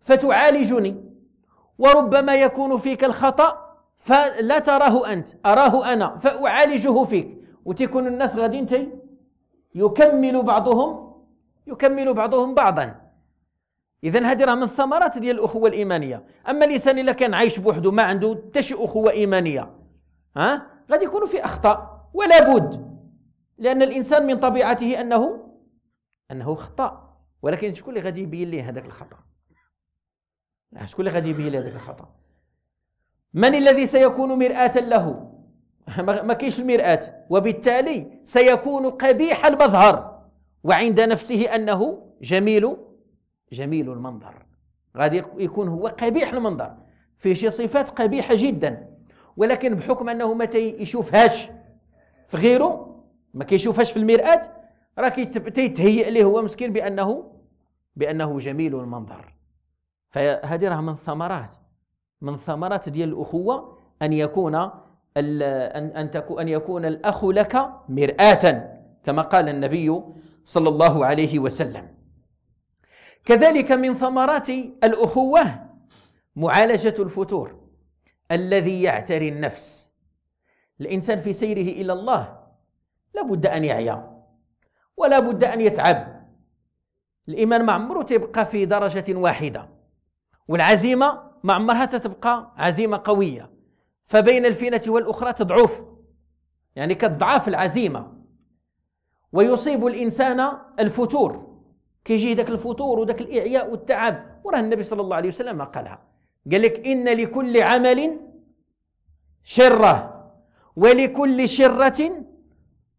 فتعالجني وربما يكون فيك الخطأ فلا تراه أنت أراه أنا فأعالجه فيك وتكون الناس غادين تي يكمل بعضهم يكمل بعضهم بعضا إذا هذه راه من الثمرات ديال الأخوة الإيمانية أما الإنسان إلا كان عايش بوحده ما عنده حتى شي أخوة إيمانية ها غادي يكون في أخطاء ولا بد لأن الإنسان من طبيعته أنه أنه خطأ ولكن شكون اللي غادي يبين ليه هذاك الخطأ شكون اللي غادي يبين هذاك الخطا من الذي سيكون مرآة له ما كاينش المرآة وبالتالي سيكون قبيح المظهر وعند نفسه أنه جميل جميل المنظر غادي يكون هو قبيح المنظر فيه شي صفات قبيحة جدا ولكن بحكم أنه ما تيشوفهاش في غيره ما كيشوفهاش في المرآة راه كيتهيئ ليه هو مسكين بأنه بأنه جميل المنظر فهذه راه من ثمرات من ثمرات ديال الاخوه ان يكون ان ان ان يكون الاخ لك مرآة كما قال النبي صلى الله عليه وسلم كذلك من ثمرات الاخوه معالجه الفتور الذي يعتري النفس الانسان في سيره الى الله لا بد ان يعيا ولا بد ان يتعب الايمان ما عمره تيبقى في درجه واحده والعزيمه ما عمرها تتبقى عزيمه قويه فبين الفينه والاخرى تضعف يعني كتضعف العزيمه ويصيب الانسان الفتور كيجي ذاك الفتور وذاك الاعياء والتعب وراه النبي صلى الله عليه وسلم قالها قال لك ان لكل عمل شره ولكل شره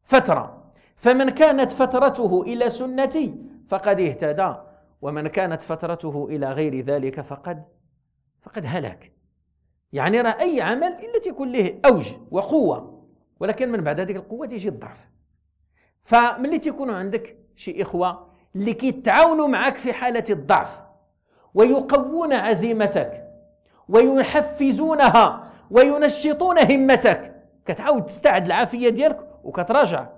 فتره فمن كانت فترته الى سنتي فقد اهتدى ومن كانت فترته إلى غير ذلك فقد فقد هلك يعني راه أي عمل إلا تيكون ليه أوج وقوة ولكن من بعد هذيك القوة تيجي الضعف فملي تيكونوا عندك شي إخوة اللي كيتعاونوا معك في حالة الضعف ويقوون عزيمتك ويحفزونها وينشطون همتك كتعاود تستعد العافية ديالك وكتراجع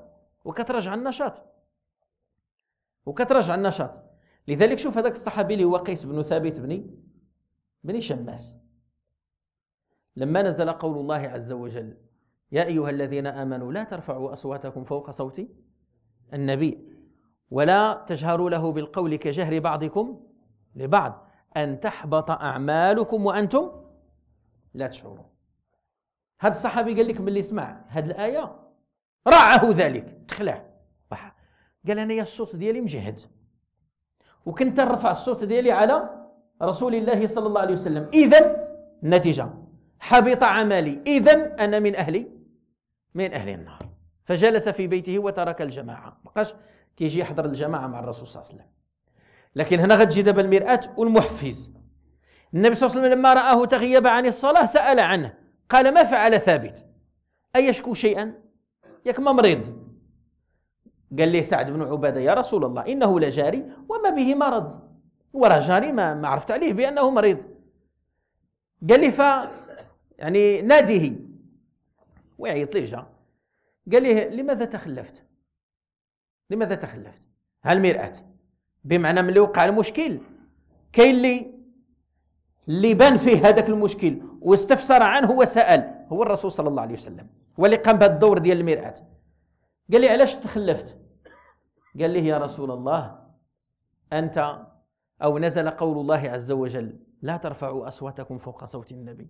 وكتراجع النشاط وكتراجع النشاط لذلك شوف هذاك الصحابي اللي هو قيس بن ثابت بن بن شماس لما نزل قول الله عز وجل يا أيها الذين آمنوا لا ترفعوا أصواتكم فوق صوت النبي ولا تجهروا له بالقول كجهر بعضكم لبعض أن تحبط أعمالكم وأنتم لا تشعرون هذا الصحابي قال لك ملي سمع هذه الآية رعه ذلك تخلع قال أنا يا الصوت ديالي مجهد وكنت نرفع الصوت ديالي على رسول الله صلى الله عليه وسلم اذا النتيجه حبط عملي اذا انا من اهلي من اهل النار فجلس في بيته وترك الجماعه بقاش كيجي يحضر الجماعه مع الرسول صلى الله عليه وسلم لكن هنا غتجي دابا المراه والمحفز النبي صلى الله عليه وسلم لما راه تغيب عن الصلاه سال عنه قال ما فعل ثابت ايشكو شيئا ياك ما مريض قال ليه سعد بن عبادة يا رسول الله إنه لجاري وما به مرض وراه جاري ما, ما عرفت عليه بأنه مريض قال لي ف يعني ناديه ويعيط لي جا قال ليه لماذا تخلفت لماذا تخلفت المرآة بمعنى من اللي وقع المشكل كاين اللي اللي بان فيه هذاك المشكل واستفسر عنه وسأل هو الرسول صلى الله عليه وسلم هو اللي قام بهذا الدور ديال المرآة قال لي علاش تخلفت قال له يا رسول الله أنت أو نزل قول الله عز وجل لا ترفعوا أصواتكم فوق صوت النبي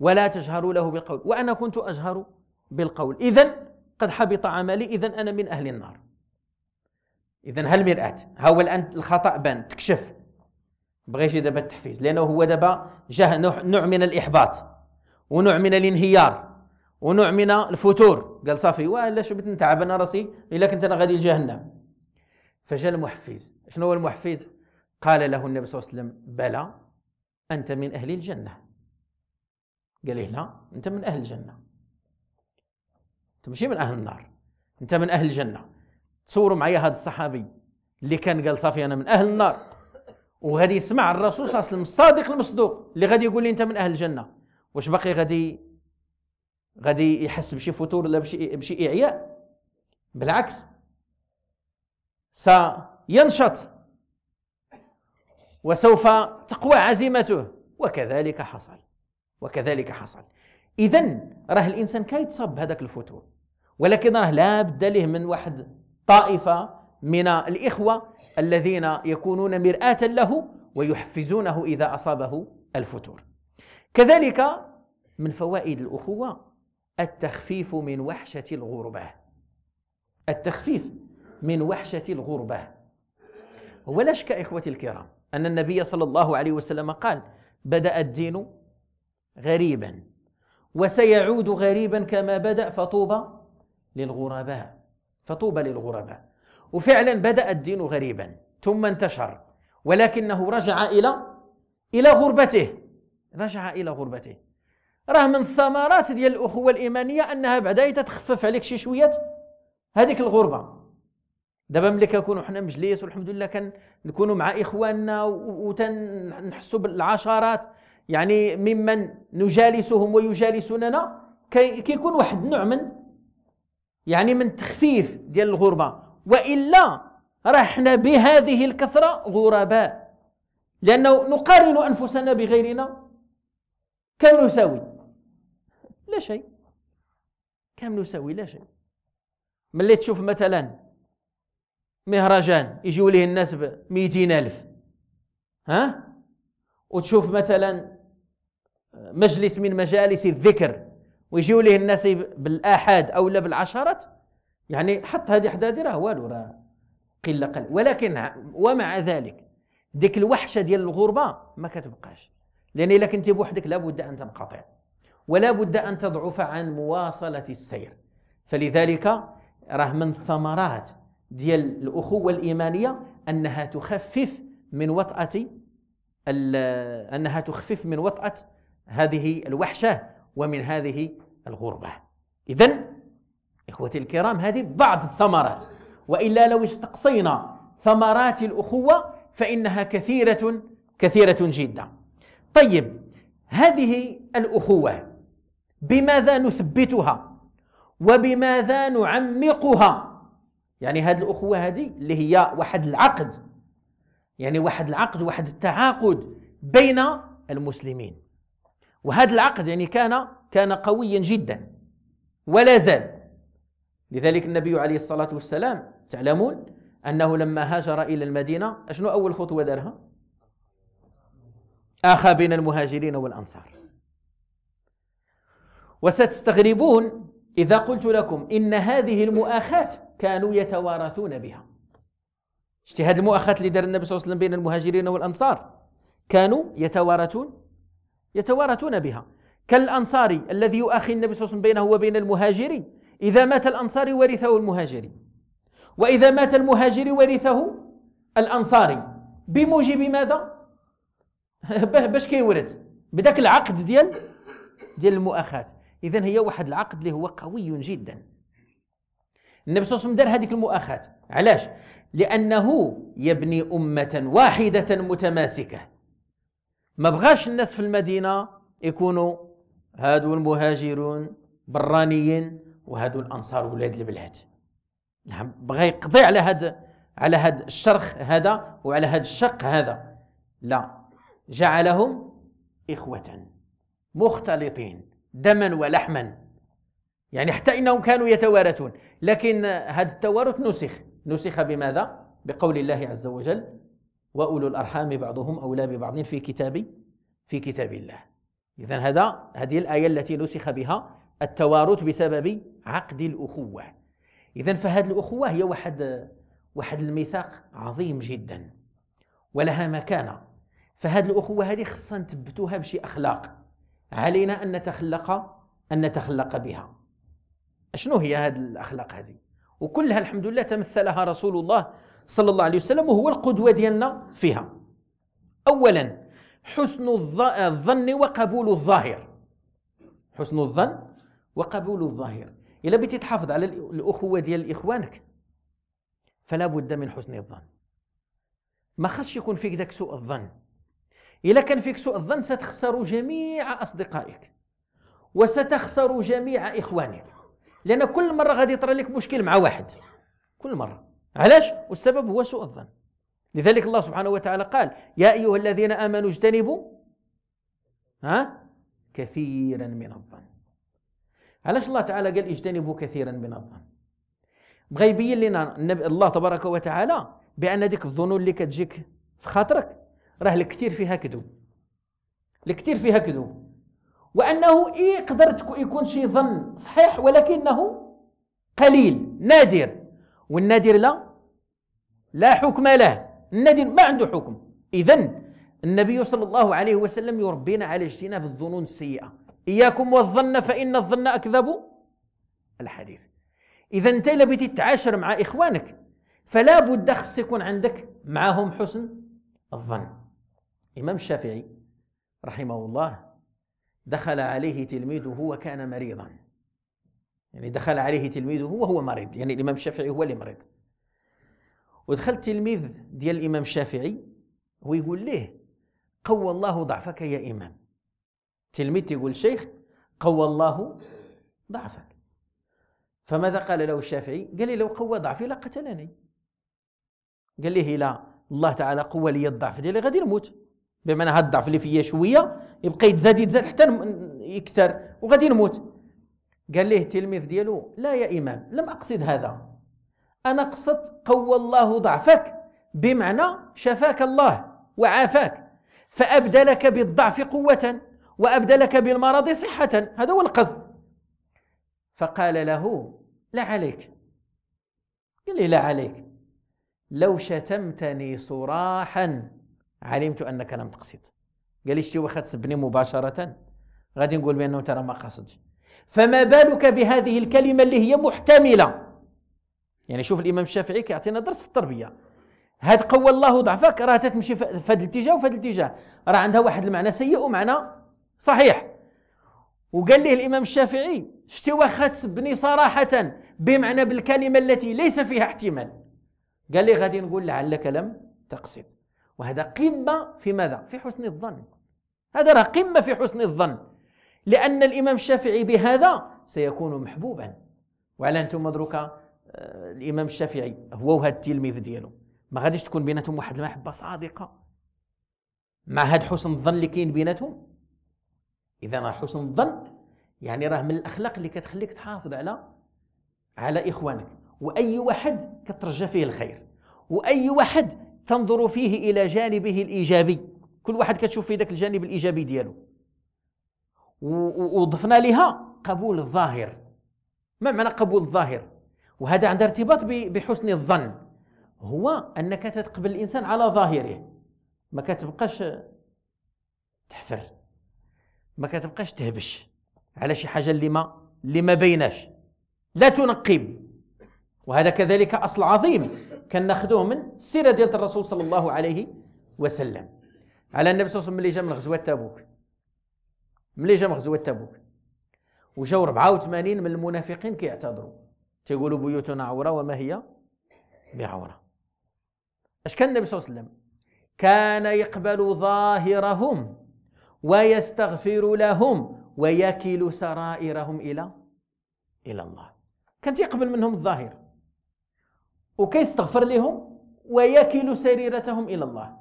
ولا تجهروا له بالقول وأنا كنت أجهر بالقول إذا قد حبط عملي إذا أنا من أهل النار إذا هل ها هو الآن الخطأ بان تكشف بغيش دابا التحفيز لأنه هو دابا جاه نوع من الإحباط ونوع من الانهيار ونوع من الفتور قال صافي والا بغيت نتعب انا راسي الا كنت انا غادي لجهنم فجاء المحفز شنو هو المحفز قال له النبي صلى الله عليه وسلم بلى انت من اهل الجنه قال له إيه، لا انت من اهل الجنه انت ماشي من اهل النار انت من اهل الجنه تصوروا معايا هذا الصحابي اللي كان قال صافي انا من اهل النار وغادي يسمع الرسول صلى الله عليه وسلم الصادق المصدوق اللي غادي يقول لي انت من اهل الجنه واش باقي غادي غادي يحس بشي فتور ولا بشي بشي اعياء بالعكس سينشط وسوف تقوى عزيمته وكذلك حصل وكذلك حصل اذا راه الانسان كيتصاب بهذاك الفتور ولكن راه لا بد له من واحد طائفه من الاخوه الذين يكونون مراه له ويحفزونه اذا اصابه الفتور كذلك من فوائد الاخوه التخفيف من وحشة الغربة التخفيف من وحشة الغربة ولا شك إخوتي الكرام أن النبي صلى الله عليه وسلم قال بدأ الدين غريبا وسيعود غريبا كما بدأ فطوبى للغرباء فطوبى للغرباء وفعلا بدأ الدين غريبا ثم انتشر ولكنه رجع إلى إلى غربته رجع إلى غربته راه من الثمرات ديال الاخوه الايمانيه انها بعدا تتخفف عليك شي شويه هذيك الغربه دابا ملي كنكونوا حنا مجلس والحمد لله كنكونوا مع اخواننا وتنحسوا بالعشرات يعني ممن نجالسهم ويجالسوننا كيكون واحد النوع من يعني من تخفيف ديال الغربه والا راه حنا بهذه الكثره غرباء لانه نقارن انفسنا بغيرنا كم نساوي لا شيء كامل يساوي لا شيء ملي تشوف مثلا مهرجان يجيو ليه الناس ب ألف ها وتشوف مثلا مجلس من مجالس الذكر ويجيو ليه الناس بالاحاد او لا بالعشرات يعني حط هذه حدادي راه والو راه قله قل ولكن ومع ذلك ديك الوحشه ديال الغربه ما كتبقاش لان الا كنتي بوحدك لابد ان تنقطع ولا بد أن تضعف عن مواصلة السير فلذلك راه من الثمرات ديال الأخوة الإيمانية أنها تخفف من وطأة أنها تخفف من وطأة هذه الوحشة ومن هذه الغربة إذا إخوتي الكرام هذه بعض الثمرات وإلا لو استقصينا ثمرات الأخوة فإنها كثيرة كثيرة جدا طيب هذه الأخوة بماذا نثبتها وبماذا نعمقها يعني هاد الأخوة هذه اللي هي واحد العقد يعني واحد العقد واحد التعاقد بين المسلمين وهذا العقد يعني كان كان قويا جدا ولا زال لذلك النبي عليه الصلاة والسلام تعلمون أنه لما هاجر إلى المدينة أشنو أول خطوة دارها؟ أخا بين المهاجرين والأنصار وستستغربون إذا قلت لكم إن هذه المؤاخاة كانوا يتوارثون بها اجتهاد المؤاخاة اللي دار النبي صلى الله عليه وسلم بين المهاجرين والأنصار كانوا يتوارثون يتوارثون بها كالأنصاري الذي يؤاخي النبي صلى الله عليه وسلم بينه وبين المهاجري إذا مات الأنصاري ورثه المهاجري وإذا مات المهاجري ورثه الأنصاري بموجب ماذا؟ باش كيورث بداك العقد ديال ديال المؤاخاة اذا هي واحد العقد اللي هو قوي جدا النبي صلى الله عليه وسلم دار هذيك المؤاخاة علاش لانه يبني امه واحده متماسكه ما بغاش الناس في المدينه يكونوا هادو المهاجرون برانيين وهادو الانصار ولاد البلاد نعم بغى يقضي على هاد على هاد الشرخ هذا وعلى هاد الشق هذا لا جعلهم إخوة مختلطين دما ولحما يعني حتى انهم كانوا يتوارثون لكن هذا التوارث نسخ نسخ بماذا بقول الله عز وجل واولو الارحام بعضهم اولى ببعض في كتاب في كتاب الله اذا هذا هذه الايه التي نسخ بها التوارث بسبب عقد الاخوه اذا فهذه الاخوه هي واحد واحد الميثاق عظيم جدا ولها مكانه فهذه الاخوه هذه خصنا نثبتوها بشي اخلاق علينا أن نتخلق أن نتخلق بها شنو هي هذه الأخلاق هذه وكلها الحمد لله تمثلها رسول الله صلى الله عليه وسلم وهو القدوة ديالنا فيها أولا حسن الظن وقبول الظاهر حسن الظن وقبول الظاهر إلا بغيتي تحافظ على الأخوة ديال إخوانك فلا بد من حسن الظن ما خصش يكون فيك داك سوء الظن إذا كان فيك سوء الظن ستخسر جميع أصدقائك وستخسر جميع إخوانك لأن كل مرة غادي يطرى لك مشكل مع واحد كل مرة علاش والسبب هو سوء الظن لذلك الله سبحانه وتعالى قال يا أيها الذين آمنوا اجتنبوا ها كثيرا من الظن علاش الله تعالى قال اجتنبوا كثيرا من الظن بغى يبين لنا الله تبارك وتعالى بان ديك الظنون اللي كتجيك في خاطرك راه الكثير فيها كذوب الكثير فيها كذوب وانه يقدر يكون شي ظن صحيح ولكنه قليل نادر والنادر لا لا حكم له النادر ما عنده حكم اذا النبي صلى الله عليه وسلم يربينا على اجتناب الظنون السيئه اياكم والظن فان الظن اكذب الحديث اذا انت الا بغيتي تتعاشر مع اخوانك فلا بد خص يكون عندك معهم حسن الظن الإمام الشافعي رحمه الله دخل عليه تلميذه وكان مريضا يعني دخل عليه تلميذه وهو مريض يعني الإمام الشافعي هو اللي مريض ودخل تلميذ ديال الإمام الشافعي ويقول له قوى الله ضعفك يا إمام تلميذ يقول الشيخ قوى الله ضعفك فماذا قال له الشافعي قال لي لو قوى ضعفي لقتلني قال ليه لا الله تعالى قوى لي الضعف ديالي غادي نموت بما انا هاد الضعف اللي فيا شويه يبقى يتزاد يتزاد حتى يكثر وغادي نموت قال ليه التلميذ ديالو لا يا امام لم اقصد هذا انا قصدت قوى الله ضعفك بمعنى شفاك الله وعافاك فابدلك بالضعف قوه وابدلك بالمرض صحه هذا هو القصد فقال له لا عليك قال لي لا عليك لو شتمتني صراحا علمت انك لم تقصد قال لي شتي واخا تسبني مباشره غادي نقول بانه ترى ما قصدش فما بالك بهذه الكلمه اللي هي محتمله يعني شوف الامام الشافعي كيعطينا درس في التربيه هاد قوى الله ضعفك راه تتمشي في هذا الاتجاه وفي هذا الاتجاه راه عندها واحد المعنى سيء ومعنى صحيح وقال لي الامام الشافعي شتي واخا تسبني صراحه بمعنى بالكلمه التي ليس فيها احتمال قال لي غادي نقول لعلك لم تقصد وهذا قمة في ماذا؟ في حسن الظن هذا راه قمة في حسن الظن لأن الإمام الشافعي بهذا سيكون محبوبا وعلى أنتم مدركة آه، الإمام الشافعي هو وهذا التلميذ ديالو ما غاديش تكون بيناتهم واحد المحبة صادقة مع هاد حسن الظن اللي كاين بيناتهم إذا راه حسن الظن يعني راه من الأخلاق اللي كتخليك تحافظ على على إخوانك وأي واحد كترجى فيه الخير وأي واحد تنظر فيه الى جانبه الايجابي كل واحد كتشوف في ذاك الجانب الايجابي ديالو وضفنا لها قبول الظاهر ما معنى قبول الظاهر وهذا عنده ارتباط بحسن الظن هو انك تتقبل الانسان على ظاهره ما كتبقاش تحفر ما كتبقاش تهبش على شي حاجه اللي ما اللي ما بيناش لا تنقب وهذا كذلك اصل عظيم كناخذوه من السيره ديال الرسول صلى الله عليه وسلم على النبي صلى الله عليه وسلم ملي جا من غزوه تبوك ملي جا من غزوه تبوك وجاو 84 من المنافقين كيعتذروا تيقولوا بيوتنا عوره وما هي بعوره اش كان النبي صلى الله عليه وسلم كان يقبل ظاهرهم ويستغفر لهم ويكل سرائرهم الى الى الله كان تيقبل منهم الظاهر وكيستغفر لهم ويكل سريرتهم الى الله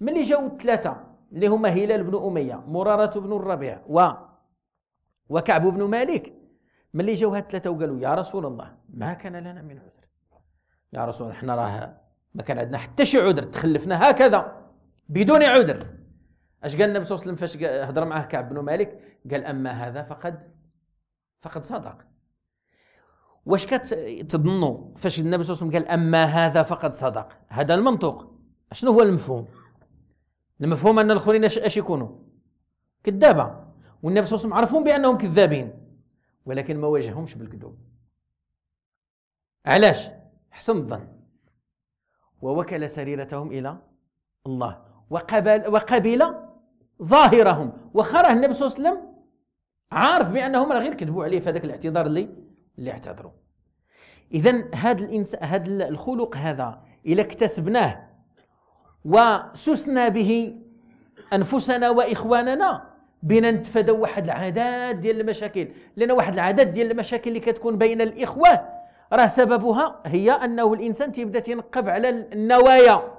ملي جاو الثلاثه اللي هما هلال بن اميه مراره بن الربيع و وكعب بن مالك ملي جاو هاد الثلاثه وقالوا يا رسول الله ما كان لنا من عذر يا رسول الله حنا راه ما كان عندنا حتى شي عذر تخلفنا هكذا بدون عذر اش قال النبي صلى الله عليه وسلم فاش هضر معاه كعب بن مالك قال اما هذا فقد فقد صدق واش كتظنوا فاش النبي صلى الله عليه وسلم قال اما هذا فقد صدق هذا المنطوق شنو هو المفهوم المفهوم ان الاخرين اش يكونوا كذابه والنبي صلى الله عليه وسلم عرفهم بانهم كذابين ولكن ما واجههمش بالكذوب علاش حسن الظن ووكل سريرتهم الى الله وقبل وقبل ظاهرهم وخرج النبي صلى الله عليه وسلم عارف بانهم راه غير كذبوا عليه في هذاك الاعتذار اللي اللي اعتذروا اذا هذا الانسان هذا الخلق هذا الى اكتسبناه وسسنا به انفسنا واخواننا بنا نتفاداو واحد العدد ديال المشاكل لان واحد العدد ديال المشاكل اللي كتكون بين الاخوه راه سببها هي انه الانسان تيبدا تينقب على النوايا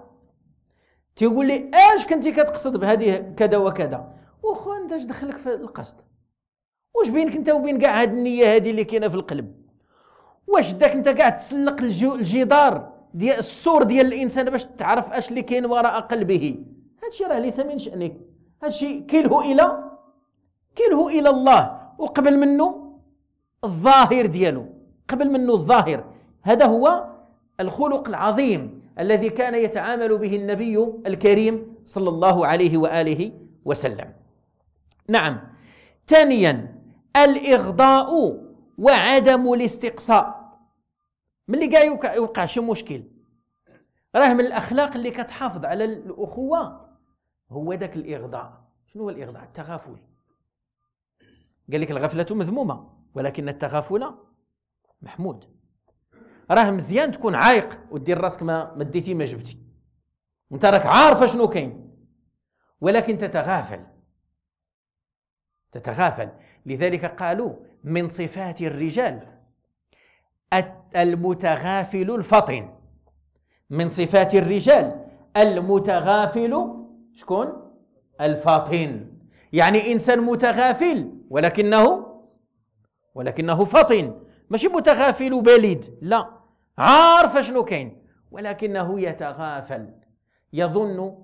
تيقول لي اش كنتي كتقصد بهذه كذا وكذا واخو انت اش دخلك في القصد واش بينك انت وبين كاع هاد النيه هذه اللي كاينه في القلب واش داك انت كاع تسلق الجدار ديال السور ديال الانسان باش تعرف اش اللي كاين وراء قلبه هادشي راه ليس من شانك هادشي كيله الى كيله الى الله وقبل منه الظاهر ديالو قبل منه الظاهر هذا هو الخلق العظيم الذي كان يتعامل به النبي الكريم صلى الله عليه واله وسلم نعم ثانيا الإغضاء وعدم الاستقصاء ملي كاع يوقع شي مشكل راه من الأخلاق اللي كتحافظ على الأخوة هو ذاك الإغضاء شنو هو الإغضاء التغافل قال لك الغفلة مذمومة ولكن التغافل محمود راه مزيان تكون عايق ودير راسك ما مديتي ما جبتي انت راك عارف شنو كاين ولكن تتغافل تتغافل لذلك قالوا من صفات الرجال المتغافل الفطن من صفات الرجال المتغافل شكون الفطن يعني انسان متغافل ولكنه ولكنه فطن ماشي متغافل بليد لا عارف شنو كاين ولكنه يتغافل يظن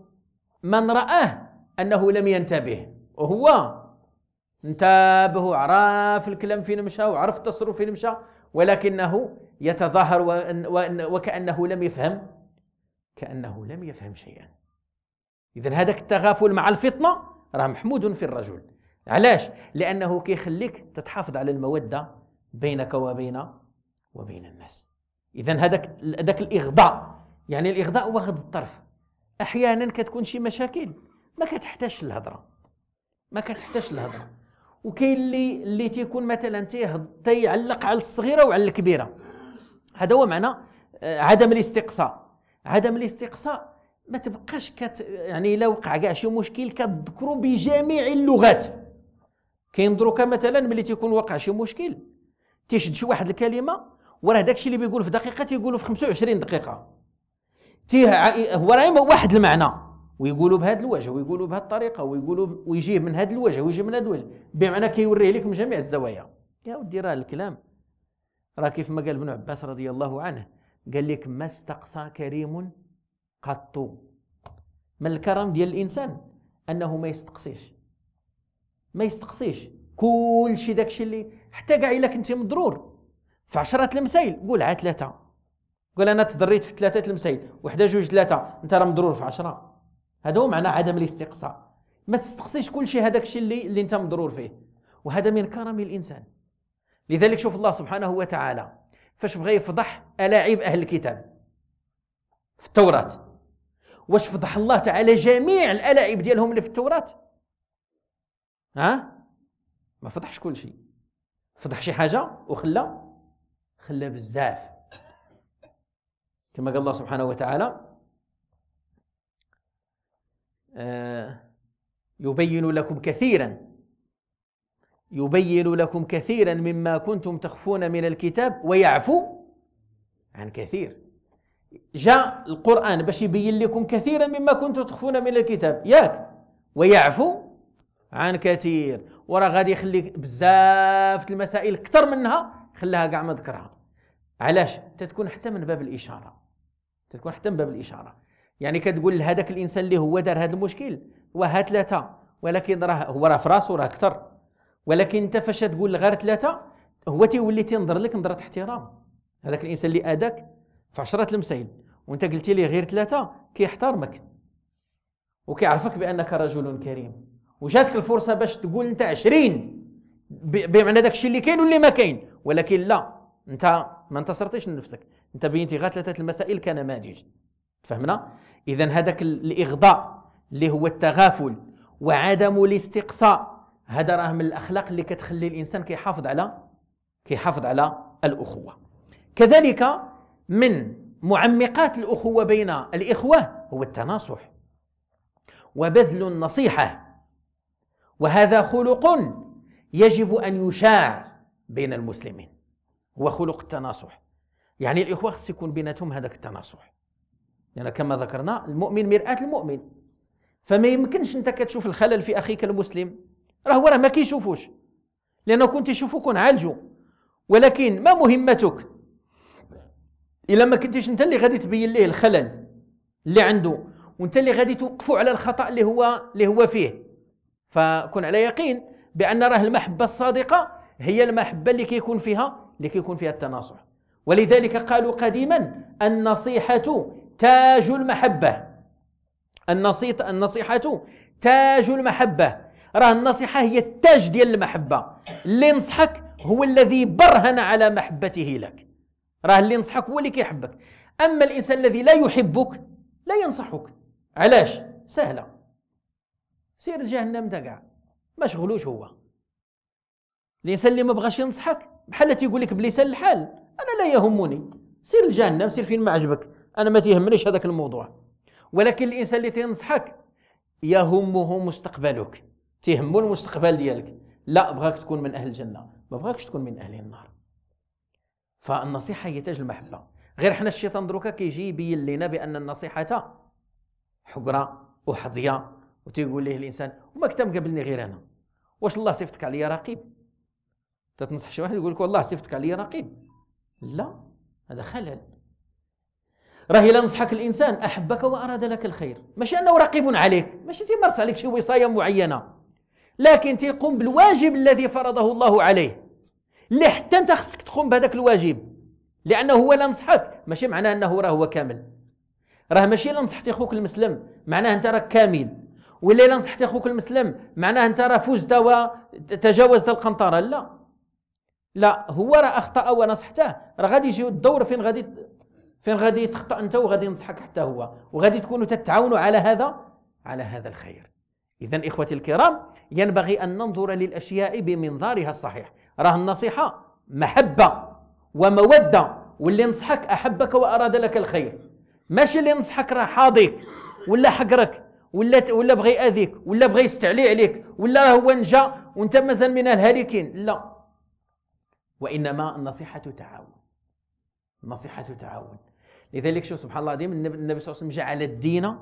من رآه أنه لم ينتبه وهو انتبهوا عرف الكلام فين مشى وعرف التصرف فين مشى ولكنه يتظاهر وكأنه لم يفهم كأنه لم يفهم شيئا إذا هذاك التغافل مع الفطنة راه محمود في الرجل علاش لأنه كيخليك تتحافظ على المودة بينك وبين وبين الناس إذا هذاك هذاك الإغضاء يعني الإغضاء هو غض الطرف أحيانا كتكون شي مشاكل ما كتحتاجش الهضرة ما كتحتاجش الهضرة وكاين اللي اللي تيكون مثلا تيعلق على الصغيره وعلى الكبيره هذا هو معنى آه، عدم الاستقصاء عدم الاستقصاء ما تبقاش كت يعني الا وقع كاع شي مشكل كتذكروا بجميع اللغات كاين دروكا مثلا ملي تيكون وقع شي مشكل تيشد شي واحد الكلمه وراه داكشي اللي بيقول في دقيقه تيقولوا في 25 دقيقه تيه هو راه واحد المعنى ويقولوا بهذا الوجه ويقولوا بهذه الطريقه ويقولوا ويجيه من هذا الوجه ويجي من هذا الوجه بمعنى كيوريه لك من جميع الزوايا يا ودي راه الكلام راه كيف ما قال ابن عباس رضي الله عنه قال لك ما استقصى كريم قط من الكرم ديال الانسان انه ما يستقصيش ما يستقصيش كل شيء داكشي اللي حتى كاع الا كنتي مضرور في عشرة المسائل قول عا ثلاثه قول انا تضريت في ثلاثه المسائل وحده جوج ثلاثه انت راه مضرور في عشرة هذا هو معنى عدم الاستقصاء ما تستقصيش كل شيء هذاك الشيء اللي اللي انت مضرور فيه وهذا من كرم الانسان لذلك شوف الله سبحانه وتعالى فاش بغى يفضح الاعيب اهل الكتاب في التوراه واش فضح الله تعالى جميع الالاعيب ديالهم اللي في التوراه ها ما فضحش كل شيء فضح شي حاجه وخلى خلى بزاف كما قال الله سبحانه وتعالى آه، يبين لكم كثيرا يبين لكم كثيرا مما كنتم تخفون من الكتاب ويعفو عن كثير جاء القرآن باش يبين لكم كثيرا مما كنتم تخفون من الكتاب ياك ويعفو عن كثير وراه غادي يخلي بزاف المسائل اكثر منها خلاها كاع ما ذكرها علاش تتكون حتى من باب الاشاره تتكون حتى من باب الاشاره يعني كتقول لهذاك الانسان اللي هو دار هذا المشكل وها ثلاثه ولكن راه هو راه في راسو راه اكثر ولكن انت فاش تقول غير ثلاثه هو تيولي تنظر لك نظره احترام هذاك الانسان اللي اذاك في عشره المسائل وانت قلتي ليه غير ثلاثه كيحترمك وكيعرفك بانك رجل كريم وجاتك الفرصه باش تقول انت 20 بمعنى داك الشيء اللي كاين واللي ما كاين ولكن لا انت ما انتصرتيش لنفسك انت بينتي غير ثلاثه المسائل كنماذج تفهمنا اذا هذاك الاغضاء اللي هو التغافل وعدم الاستقصاء هذا راه من الاخلاق اللي كتخلي الانسان كيحافظ على كيحافظ على الاخوه كذلك من معمقات الاخوه بين الاخوه هو التناصح وبذل النصيحه وهذا خلق يجب ان يشاع بين المسلمين هو خلق التناصح يعني الاخوه خص يكون بيناتهم هذاك التناصح لأن يعني كما ذكرنا المؤمن مرآة المؤمن فما يمكنش أنت كتشوف الخلل في أخيك المسلم راه هو راه ما كيشوفوش لأنه كنت يشوفو كون عالجو ولكن ما مهمتك إلا ما كنتيش أنت اللي غادي تبين ليه الخلل اللي عنده وأنت اللي غادي توقفو على الخطأ اللي هو اللي هو فيه فكن على يقين بأن راه المحبة الصادقة هي المحبة اللي كيكون فيها اللي كيكون فيها التناصح ولذلك قالوا قديما النصيحة تاج المحبة النصيحة النصيحة تاج المحبة راه النصيحة هي التاج ديال المحبة اللي ينصحك هو الذي برهن على محبته لك راه اللي ينصحك هو اللي كيحبك اما الانسان الذي لا يحبك لا ينصحك علاش سهله سير لجهنم انت كاع ما شغلوش هو الانسان اللي ما بغاش ينصحك بحال تيقول لك بلسان الحال انا لا يهمني سير لجهنم سير فين ما عجبك انا ما تيهمنيش هذاك الموضوع ولكن الانسان اللي تينصحك يهمه مستقبلك تيهمو المستقبل ديالك لا بغاك تكون من اهل الجنه ما بغاكش تكون من اهل النار فالنصيحه هي تاج المحبه غير حنا الشيطان دروكا كيجي يبين لنا بان النصيحه حقره وحظيه وتيقول ليه الانسان وما كنت مقابلني غير انا واش الله صيفطك عليا رقيب تتنصح شي واحد يقول لك والله صيفطك عليا رقيب لا هذا خلل راه الا نصحك الانسان احبك واراد لك الخير ماشي انه رقيب عليك ماشي تيمارس عليك شي وصايه معينه لكن تيقوم بالواجب الذي فرضه الله عليه اللي حتى انت خصك تقوم بهذاك الواجب لانه هو لا نصحك ماشي معناه انه راه هو كامل راه ماشي الا نصحتي خوك المسلم معناه انت راك كامل ولا الا نصحتي خوك المسلم معناه انت راه فزت وتجاوزت القنطره لا لا هو راه اخطا ونصحته راه غادي يجي الدور فين غادي فين غادي تخطا انت وغادي ينصحك حتى هو وغادي تكونوا تتعاونوا على هذا على هذا الخير اذا اخوتي الكرام ينبغي ان ننظر للاشياء بمنظارها الصحيح راه النصيحه محبه وموده واللي نصحك احبك واراد لك الخير ماشي اللي نصحك راه حاضيك ولا حقرك ولا ولا بغى ياذيك ولا بغى يستعلي عليك ولا راه هو نجا وانت مازال من الهالكين لا وانما النصيحه تعاون النصيحه تعاون لذلك شوف سبحان الله ديما النبي صلى الله عليه وسلم جعل الدين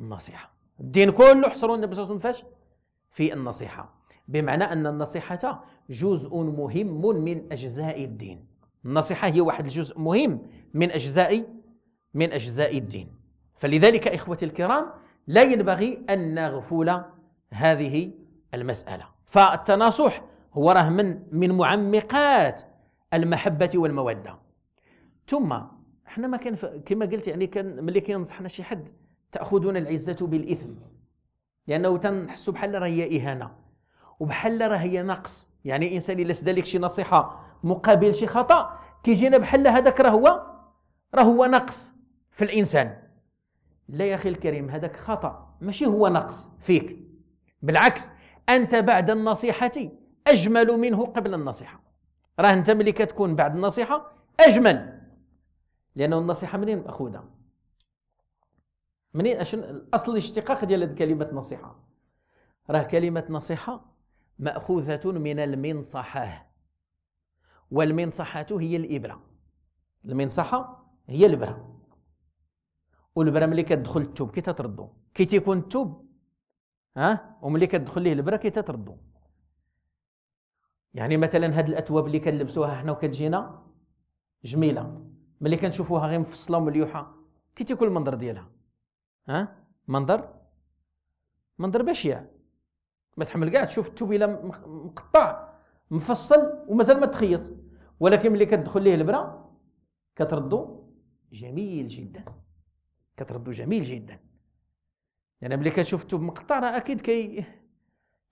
النصيحه الدين كله حصروا النبي صلى الله عليه وسلم فاش في النصيحه بمعنى ان النصيحه جزء مهم من اجزاء الدين النصيحه هي واحد الجزء مهم من اجزاء من اجزاء الدين فلذلك اخوتي الكرام لا ينبغي ان نغفل هذه المساله فالتناصح هو راه من من معمقات المحبه والموده ثم حنا ما كان كما قلت يعني كان ملي كينصحنا شي حد تاخذون العزه بالاثم لانه تنحسوا بحال راه هي اهانه وبحال راه هي نقص يعني الانسان الا سدا لك شي نصيحه مقابل شي خطا كيجينا بحال هذاك راه هو راه هو نقص في الانسان لا يا اخي الكريم هذاك خطا ماشي هو نقص فيك بالعكس انت بعد النصيحه اجمل منه قبل النصيحه راه انت ملي كتكون بعد النصيحه اجمل لانه النصيحه منين ماخوذه منين اشن اصل الاشتقاق ديال كلمه نصيحه راه كلمه نصيحه ماخوذه من المنصحه والمنصحه هي الابره المنصحه هي البره والبره ملي كتدخل التوب كي تتردو كي تيكون التوب ها وملي كتدخل ليه البره كي تتردو يعني مثلا هاد الاتواب اللي كنلبسوها حنا وكتجينا جميله ملي كنشوفوها غير مفصله ومليوحه كي تيكون المنظر ديالها ها منظر منظر بشع ما تحمل كاع تشوف الا مقطع مفصل ومازال ما تخيط ولكن ملي كتدخل ليه البرا كتردو جميل جدا كتردو جميل جدا يعني ملي كتشوف الثوب مقطع راه اكيد كي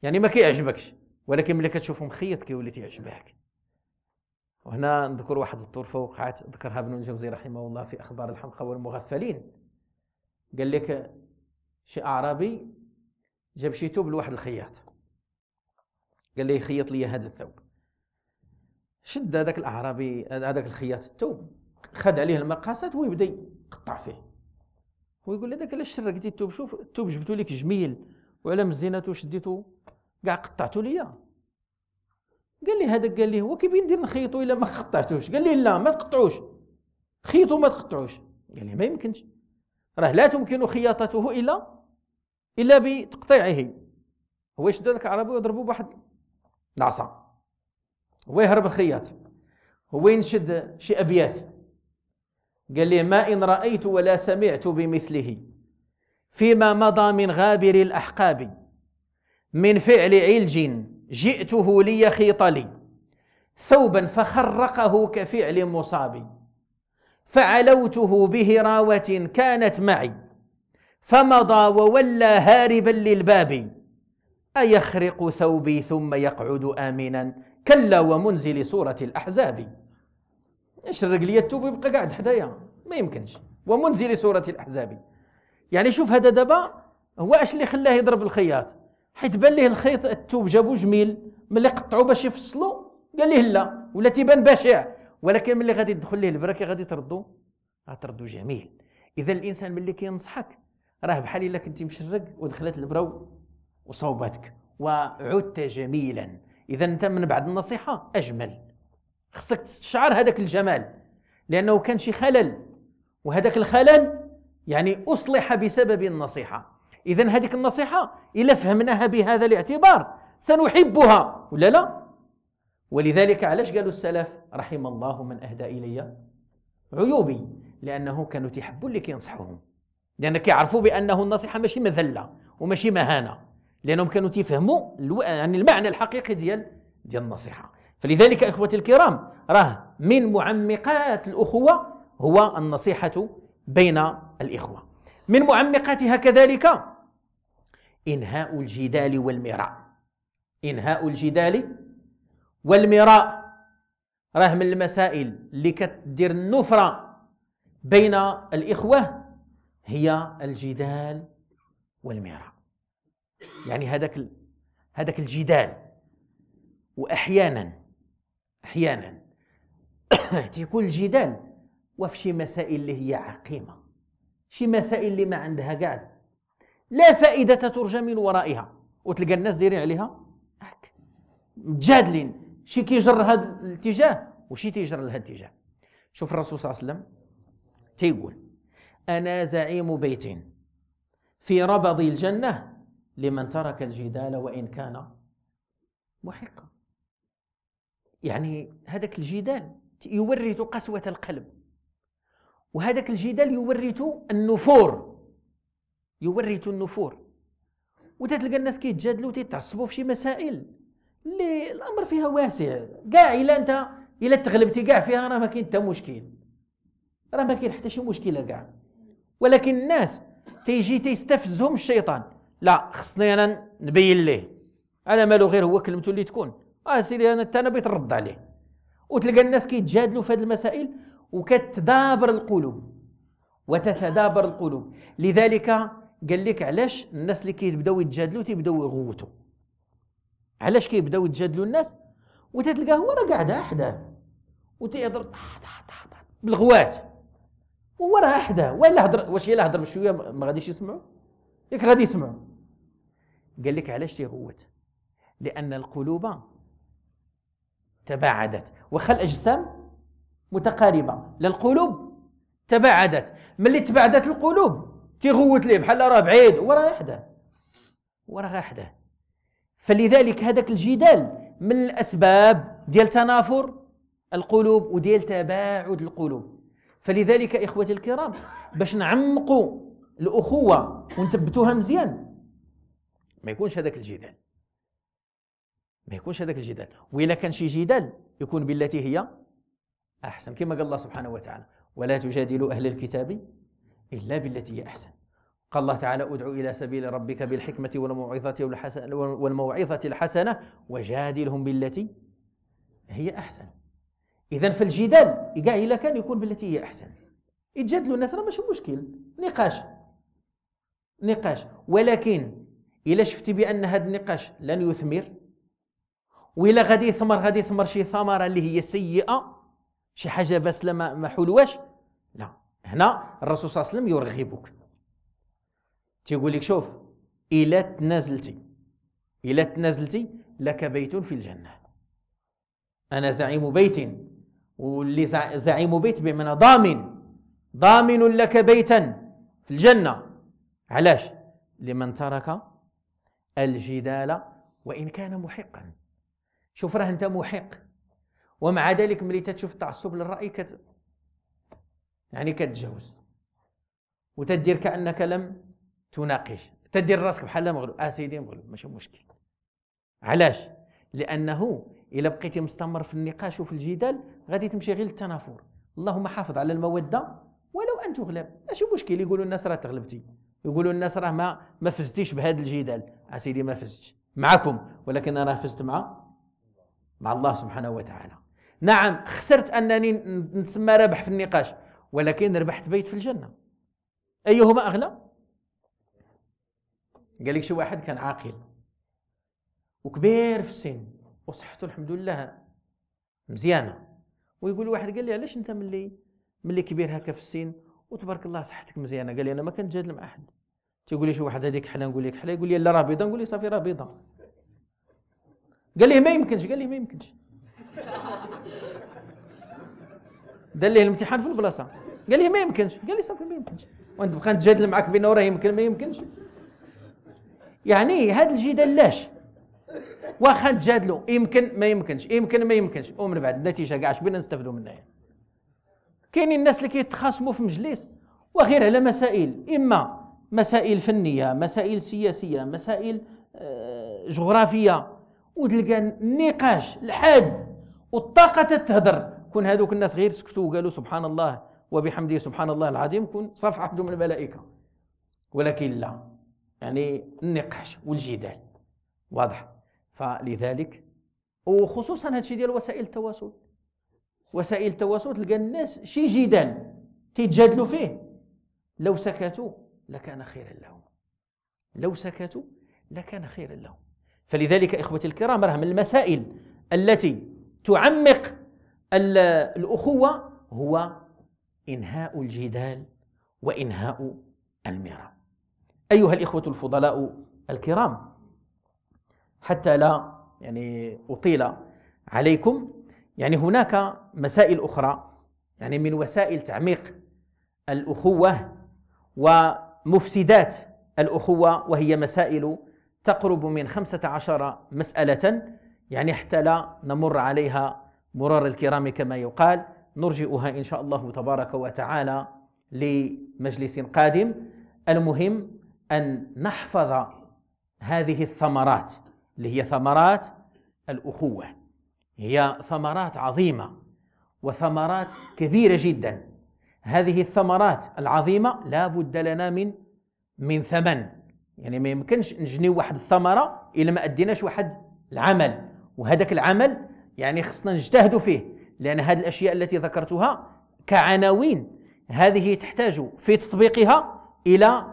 يعني ما كيعجبكش ولكن ملي كتشوفه مخيط كيولي تيعجبك وهنا نذكر واحد الظروف وقعت ذكرها ابن الجوزي رحمه الله في أخبار الحمقى والمغفلين قال لك شي أعرابي جاب شي ثوب لواحد الخياط قال لي خيط لي هذا الثوب شد هذاك الأعرابي هذاك الخياط الثوب خد عليه المقاسات ويبدا يقطع فيه ويقول لي داك علاش شركتي الثوب شوف الثوب جبتو لك جميل وعلى مزينته شديتو كاع قطعتو ليا قال لي هذاك قال لي هو كيف ندير نخيطو الا ما قطعتوش قال لي لا ما تقطعوش خيطو ما تقطعوش قال لي ما يمكنش راه لا تمكن خياطته الا الا بتقطيعه هو يشد هذاك العربي ويضربه بواحد العصا هو يهرب الخياط هو ينشد شي ابيات قال لي ما ان رايت ولا سمعت بمثله فيما مضى من غابر الاحقاب من فعل علج جئته ليخيط لي ثوبا فخرقه كفعل مصابي فعلوته بهراوة كانت معي فمضى وولى هاربا للباب أيخرق ثوبي ثم يقعد آمنا كلا ومنزل سورة الأحزاب يشرق لي التوب يبقى قاعد حدايا ما يمكنش ومنزل سورة الأحزاب يعني شوف هذا دابا هو اش اللي خلاه يضرب الخياط حيت بان ليه الخيط الثوب جابو جميل ملي قطعوا باش يفصلوا قال ليه لا ولا تيبان بشع ولكن ملي غادي تدخل ليه البركه غادي تردو غتردو جميل اذا الانسان ملي كينصحك راه بحال الا كنتي مشرق ودخلت البرو وصوبتك وعدت جميلا اذا انت من بعد النصيحه اجمل خصك تستشعر هذاك الجمال لانه كان شي خلل وهذاك الخلل يعني اصلح بسبب النصيحه اذا هذيك النصيحه الا فهمناها بهذا الاعتبار سنحبها ولا لا ولذلك علاش قالوا السلف رحم الله من اهدى الي عيوبي لانه كانوا تيحبوا اللي كينصحوهم لان كيعرفوا بانه النصيحه ماشي مذله وماشي مهانه لانهم كانوا تيفهموا يعني المعنى الحقيقي ديال ديال النصيحه فلذلك اخوتي الكرام راه من معمقات الاخوه هو النصيحه بين الاخوه من معمقاتها كذلك إنهاء الجدال والمراء إنهاء الجدال والمراء راه من المسائل اللي كتدير النفرة بين الإخوة هي الجدال والمراء يعني هذاك هذاك الجدال وأحيانا أحيانا تيكون الجدال وفي شي مسائل اللي هي عقيمة شي مسائل اللي ما عندها قاعد لا فائدة ترجى من ورائها وتلقى الناس دايرين عليها هك متجادلين شي كيجر هذا الاتجاه وشي تيجر لهذا الاتجاه شوف الرسول صلى الله عليه وسلم تيقول أنا زعيم بيت في ربض الجنة لمن ترك الجدال وإن كان محقا يعني هذاك الجدال يورث قسوة القلب وهذاك الجدال يورث النفور يورث النفور وتتلقى الناس كيتجادلوا تيتعصبوا في شي مسائل اللي الامر فيها واسع كاع الا انت الا تغلبتي كاع فيها راه ما كاين حتى مشكل راه ما كاين حتى شي مشكله كاع ولكن الناس تيجي تيستفزهم الشيطان لا خصني انا نبين ليه على مالو غير هو كلمته اللي تكون اه سيدي انا حتى انا بغيت نرد عليه وتلقى الناس كيتجادلوا في هذه المسائل وكتدابر القلوب وتتدابر القلوب لذلك قال لك علاش الناس اللي كيبداو يتجادلوا تيبداو يغوتوا علاش كيبداو يتجادلوا الناس وتتلقى هو راه قاعد حداه وتيهضر بالغوات وهو راه حداه ولا هضر واش الا هضر بشويه ما غاديش يسمعوا ياك غادي يسمعوا قال لك علاش تيغوت لان القلوب تباعدت وخا الاجسام متقاربه للقلوب تباعدت ملي تباعدت القلوب تيغوت ليه بحال راه بعيد هو راه حداه هو راه حداه فلذلك هذاك الجدال من الاسباب ديال تنافر القلوب وديال تباعد القلوب فلذلك اخوتي الكرام باش نعمقوا الاخوه ونثبتوها مزيان ما يكونش هذاك الجدال ما يكونش هذاك الجدال وإلا كان شي جدال يكون بالتي هي أحسن كما قال الله سبحانه وتعالى ولا تجادلوا أهل الكتاب إلا بالتي هي أحسن قال الله تعالى ادعو إلى سبيل ربك بالحكمة والموعظة والموعظة الحسنة وجادلهم بالتي هي أحسن إذا فالجدال كاع إلا كان يكون بالتي هي أحسن يتجادلوا الناس راه ماشي مشكل نقاش نقاش ولكن إلا شفتي بأن هذا النقاش لن يثمر وإلا غادي يثمر غادي يثمر شي ثمرة اللي هي سيئة شي حاجة بس ما حلواش هنا الرسول صلى الله عليه وسلم يرغبك تيقول لك شوف إلا تنازلتي إلا تنازلتي لك بيت في الجنة أنا زعيم بيت واللي زعيم بيت بمعنى ضامن ضامن لك بيتا في الجنة علاش لمن ترك الجدال وإن كان محقا شوف راه أنت محق ومع ذلك ملي تشوف التعصب للرأي كت... يعني كتجاوز وتدير كانك لم تناقش تدير راسك بحال مغلوب اسيدي آه سيدي مغلوب ماشي مشكل علاش لانه الا بقيتي مستمر في النقاش وفي الجدال غادي تمشي غير للتنافر اللهم حافظ على الموده ولو ان تغلب ماشي مشكل يقولوا الناس راه تغلبتي يقولوا الناس راه ما ما فزتيش بهذا الجدال اسيدي آه ما فزتش معكم ولكن انا فزت مع مع الله سبحانه وتعالى نعم خسرت انني نسمى رابح في النقاش ولكن ربحت بيت في الجنة أيهما أغلى؟ قال لك شي واحد كان عاقل وكبير في السن وصحته الحمد لله مزيانة ويقول واحد قال لي علاش أنت ملي ملي كبير هكا في السن وتبارك الله صحتك مزيانة قال لي أنا ما كنتجادل مع أحد تيقول لي شي واحد هذيك حلا نقول لك حلا يقول لي لا راه بيضة نقول لي صافي راه بيضة قال لي ما يمكنش قال لي ما يمكنش دار ليه الامتحان في البلاصه قال لي ما يمكنش قال لي صافي ما يمكنش ونبقى نتجادل معك بين راه يمكن ما يمكنش يعني هذا الجدال لاش واخا نتجادلوا يمكن ما يمكنش يمكن ما يمكنش ومن بعد النتيجه كاع شبينا نستافدوا منها يعني. كاينين الناس اللي كيتخاصموا في مجلس وغير على مسائل اما مسائل فنيه مسائل سياسيه مسائل آه، جغرافيه وتلقى النقاش الحاد والطاقه تتهدر كون هذوك الناس غير سكتوا وقالوا سبحان الله وبحمده سبحان الله العظيم كون صفحة من الملائكة ولكن لا يعني النقاش والجدال واضح فلذلك وخصوصا هادشي ديال وسائل التواصل وسائل التواصل تلقى الناس شي جدال تيتجادلوا فيه لو سكتوا لكان خيرا لهم لو سكتوا لكان خيرا لهم فلذلك اخوتي الكرام راه من المسائل التي تعمق الاخوه هو إنهاء الجدال وإنهاء المراء أيها الإخوة الفضلاء الكرام حتى لا يعني أطيل عليكم يعني هناك مسائل أخرى يعني من وسائل تعميق الأخوة ومفسدات الأخوة وهي مسائل تقرب من خمسة عشر مسألة يعني حتى لا نمر عليها مرار الكرام كما يقال نرجئها إن شاء الله تبارك وتعالى لمجلس قادم المهم أن نحفظ هذه الثمرات اللي هي ثمرات الأخوة هي ثمرات عظيمة وثمرات كبيرة جدا هذه الثمرات العظيمة لا بد لنا من من ثمن يعني ما يمكنش نجني واحد الثمرة إلا ما أديناش واحد العمل وهذاك العمل يعني خصنا نجتهدوا فيه لأن هذه الأشياء التي ذكرتها كعناوين هذه تحتاج في تطبيقها إلى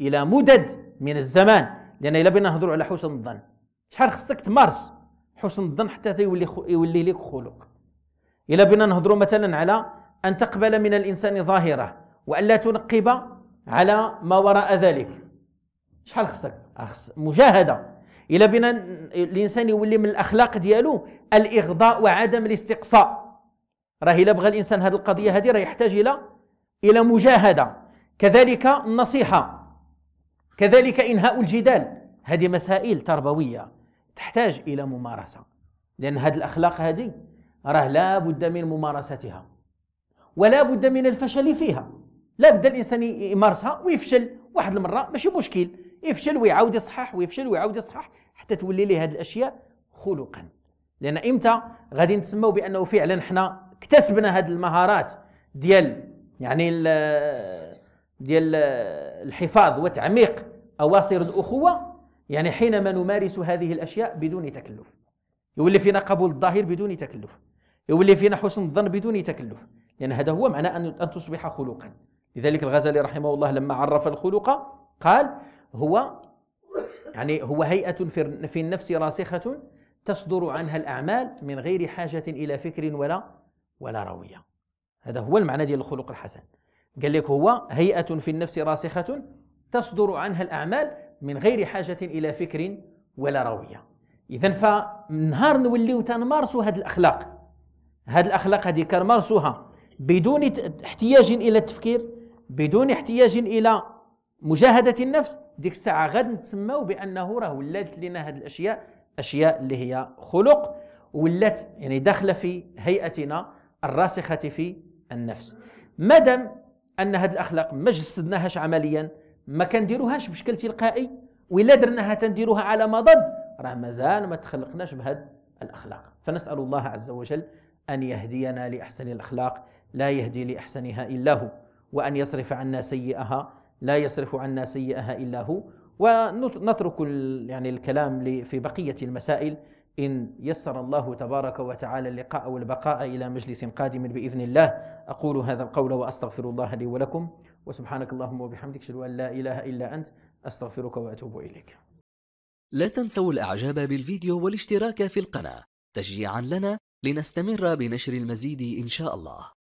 إلى مدد من الزمان لأن إلا بنا نهضروا على حسن الظن شحال خصك تمارس حسن الظن حتى يولي يولي لك خلق إلا بنا نهضروا مثلا على أن تقبل من الإنسان ظاهره وألا تنقب على ما وراء ذلك شحال خصك مجاهدة إلا بنا الإنسان يولي من الأخلاق ديالو الإغضاء وعدم الاستقصاء راه الا بغى الانسان هذه القضيه هذه راه يحتاج الى الى مجاهده كذلك النصيحه كذلك انهاء الجدال هذه مسائل تربويه تحتاج الى ممارسه لان هذه الاخلاق هذه راه لا بد من ممارستها ولا بد من الفشل فيها لا بد الانسان يمارسها ويفشل واحد المره ماشي مشكل يفشل ويعاود يصحح ويفشل ويعاود يصحح حتى تولي له هذه الاشياء خلقا لان امتى غادي نتسموا بانه فعلا حنا اكتسبنا هذه المهارات ديال يعني ديال الحفاظ وتعميق اواصر الاخوه يعني حينما نمارس هذه الاشياء بدون تكلف يولي فينا قبول الظاهر بدون تكلف يولي فينا حسن الظن بدون تكلف لان يعني هذا هو معنى ان ان تصبح خلقا لذلك الغزالي رحمه الله لما عرف الخلق قال هو يعني هو هيئه في النفس راسخه تصدر عنها الاعمال من غير حاجه الى فكر ولا ولا راوية هذا هو المعنى ديال الخلق الحسن قال لك هو هيئة في النفس راسخة تصدر عنها الأعمال من غير حاجة إلى فكر ولا راوية إذا فنهار نوليو تنمارسوا هذه الأخلاق هذه الأخلاق هذه كنمارسوها بدون احتياج إلى التفكير بدون احتياج إلى مجاهدة النفس ديك الساعة غادي نتسماو بأنه راه ولات لنا هذه الأشياء أشياء اللي هي خلق ولات يعني داخله في هيئتنا الراسخة في النفس مدام أن هذه الأخلاق ما جسدناهاش عمليا ما كنديروهاش بشكل تلقائي ولا درناها تنديروها على مضض راه مازال ما تخلقناش بهذه الأخلاق فنسأل الله عز وجل أن يهدينا لأحسن الأخلاق لا يهدي لأحسنها إلا هو وأن يصرف عنا سيئها لا يصرف عنا سيئها إلا هو ونترك يعني الكلام في بقية المسائل إن يسر الله تبارك وتعالى اللقاء والبقاء إلى مجلس قادم بإذن الله أقول هذا القول وأستغفر الله لي ولكم وسبحانك اللهم وبحمدك أشهد أن لا إله إلا أنت أستغفرك وأتوب إليك لا تنسوا الإعجاب بالفيديو والاشتراك في القناة تشجيعا لنا لنستمر بنشر المزيد إن شاء الله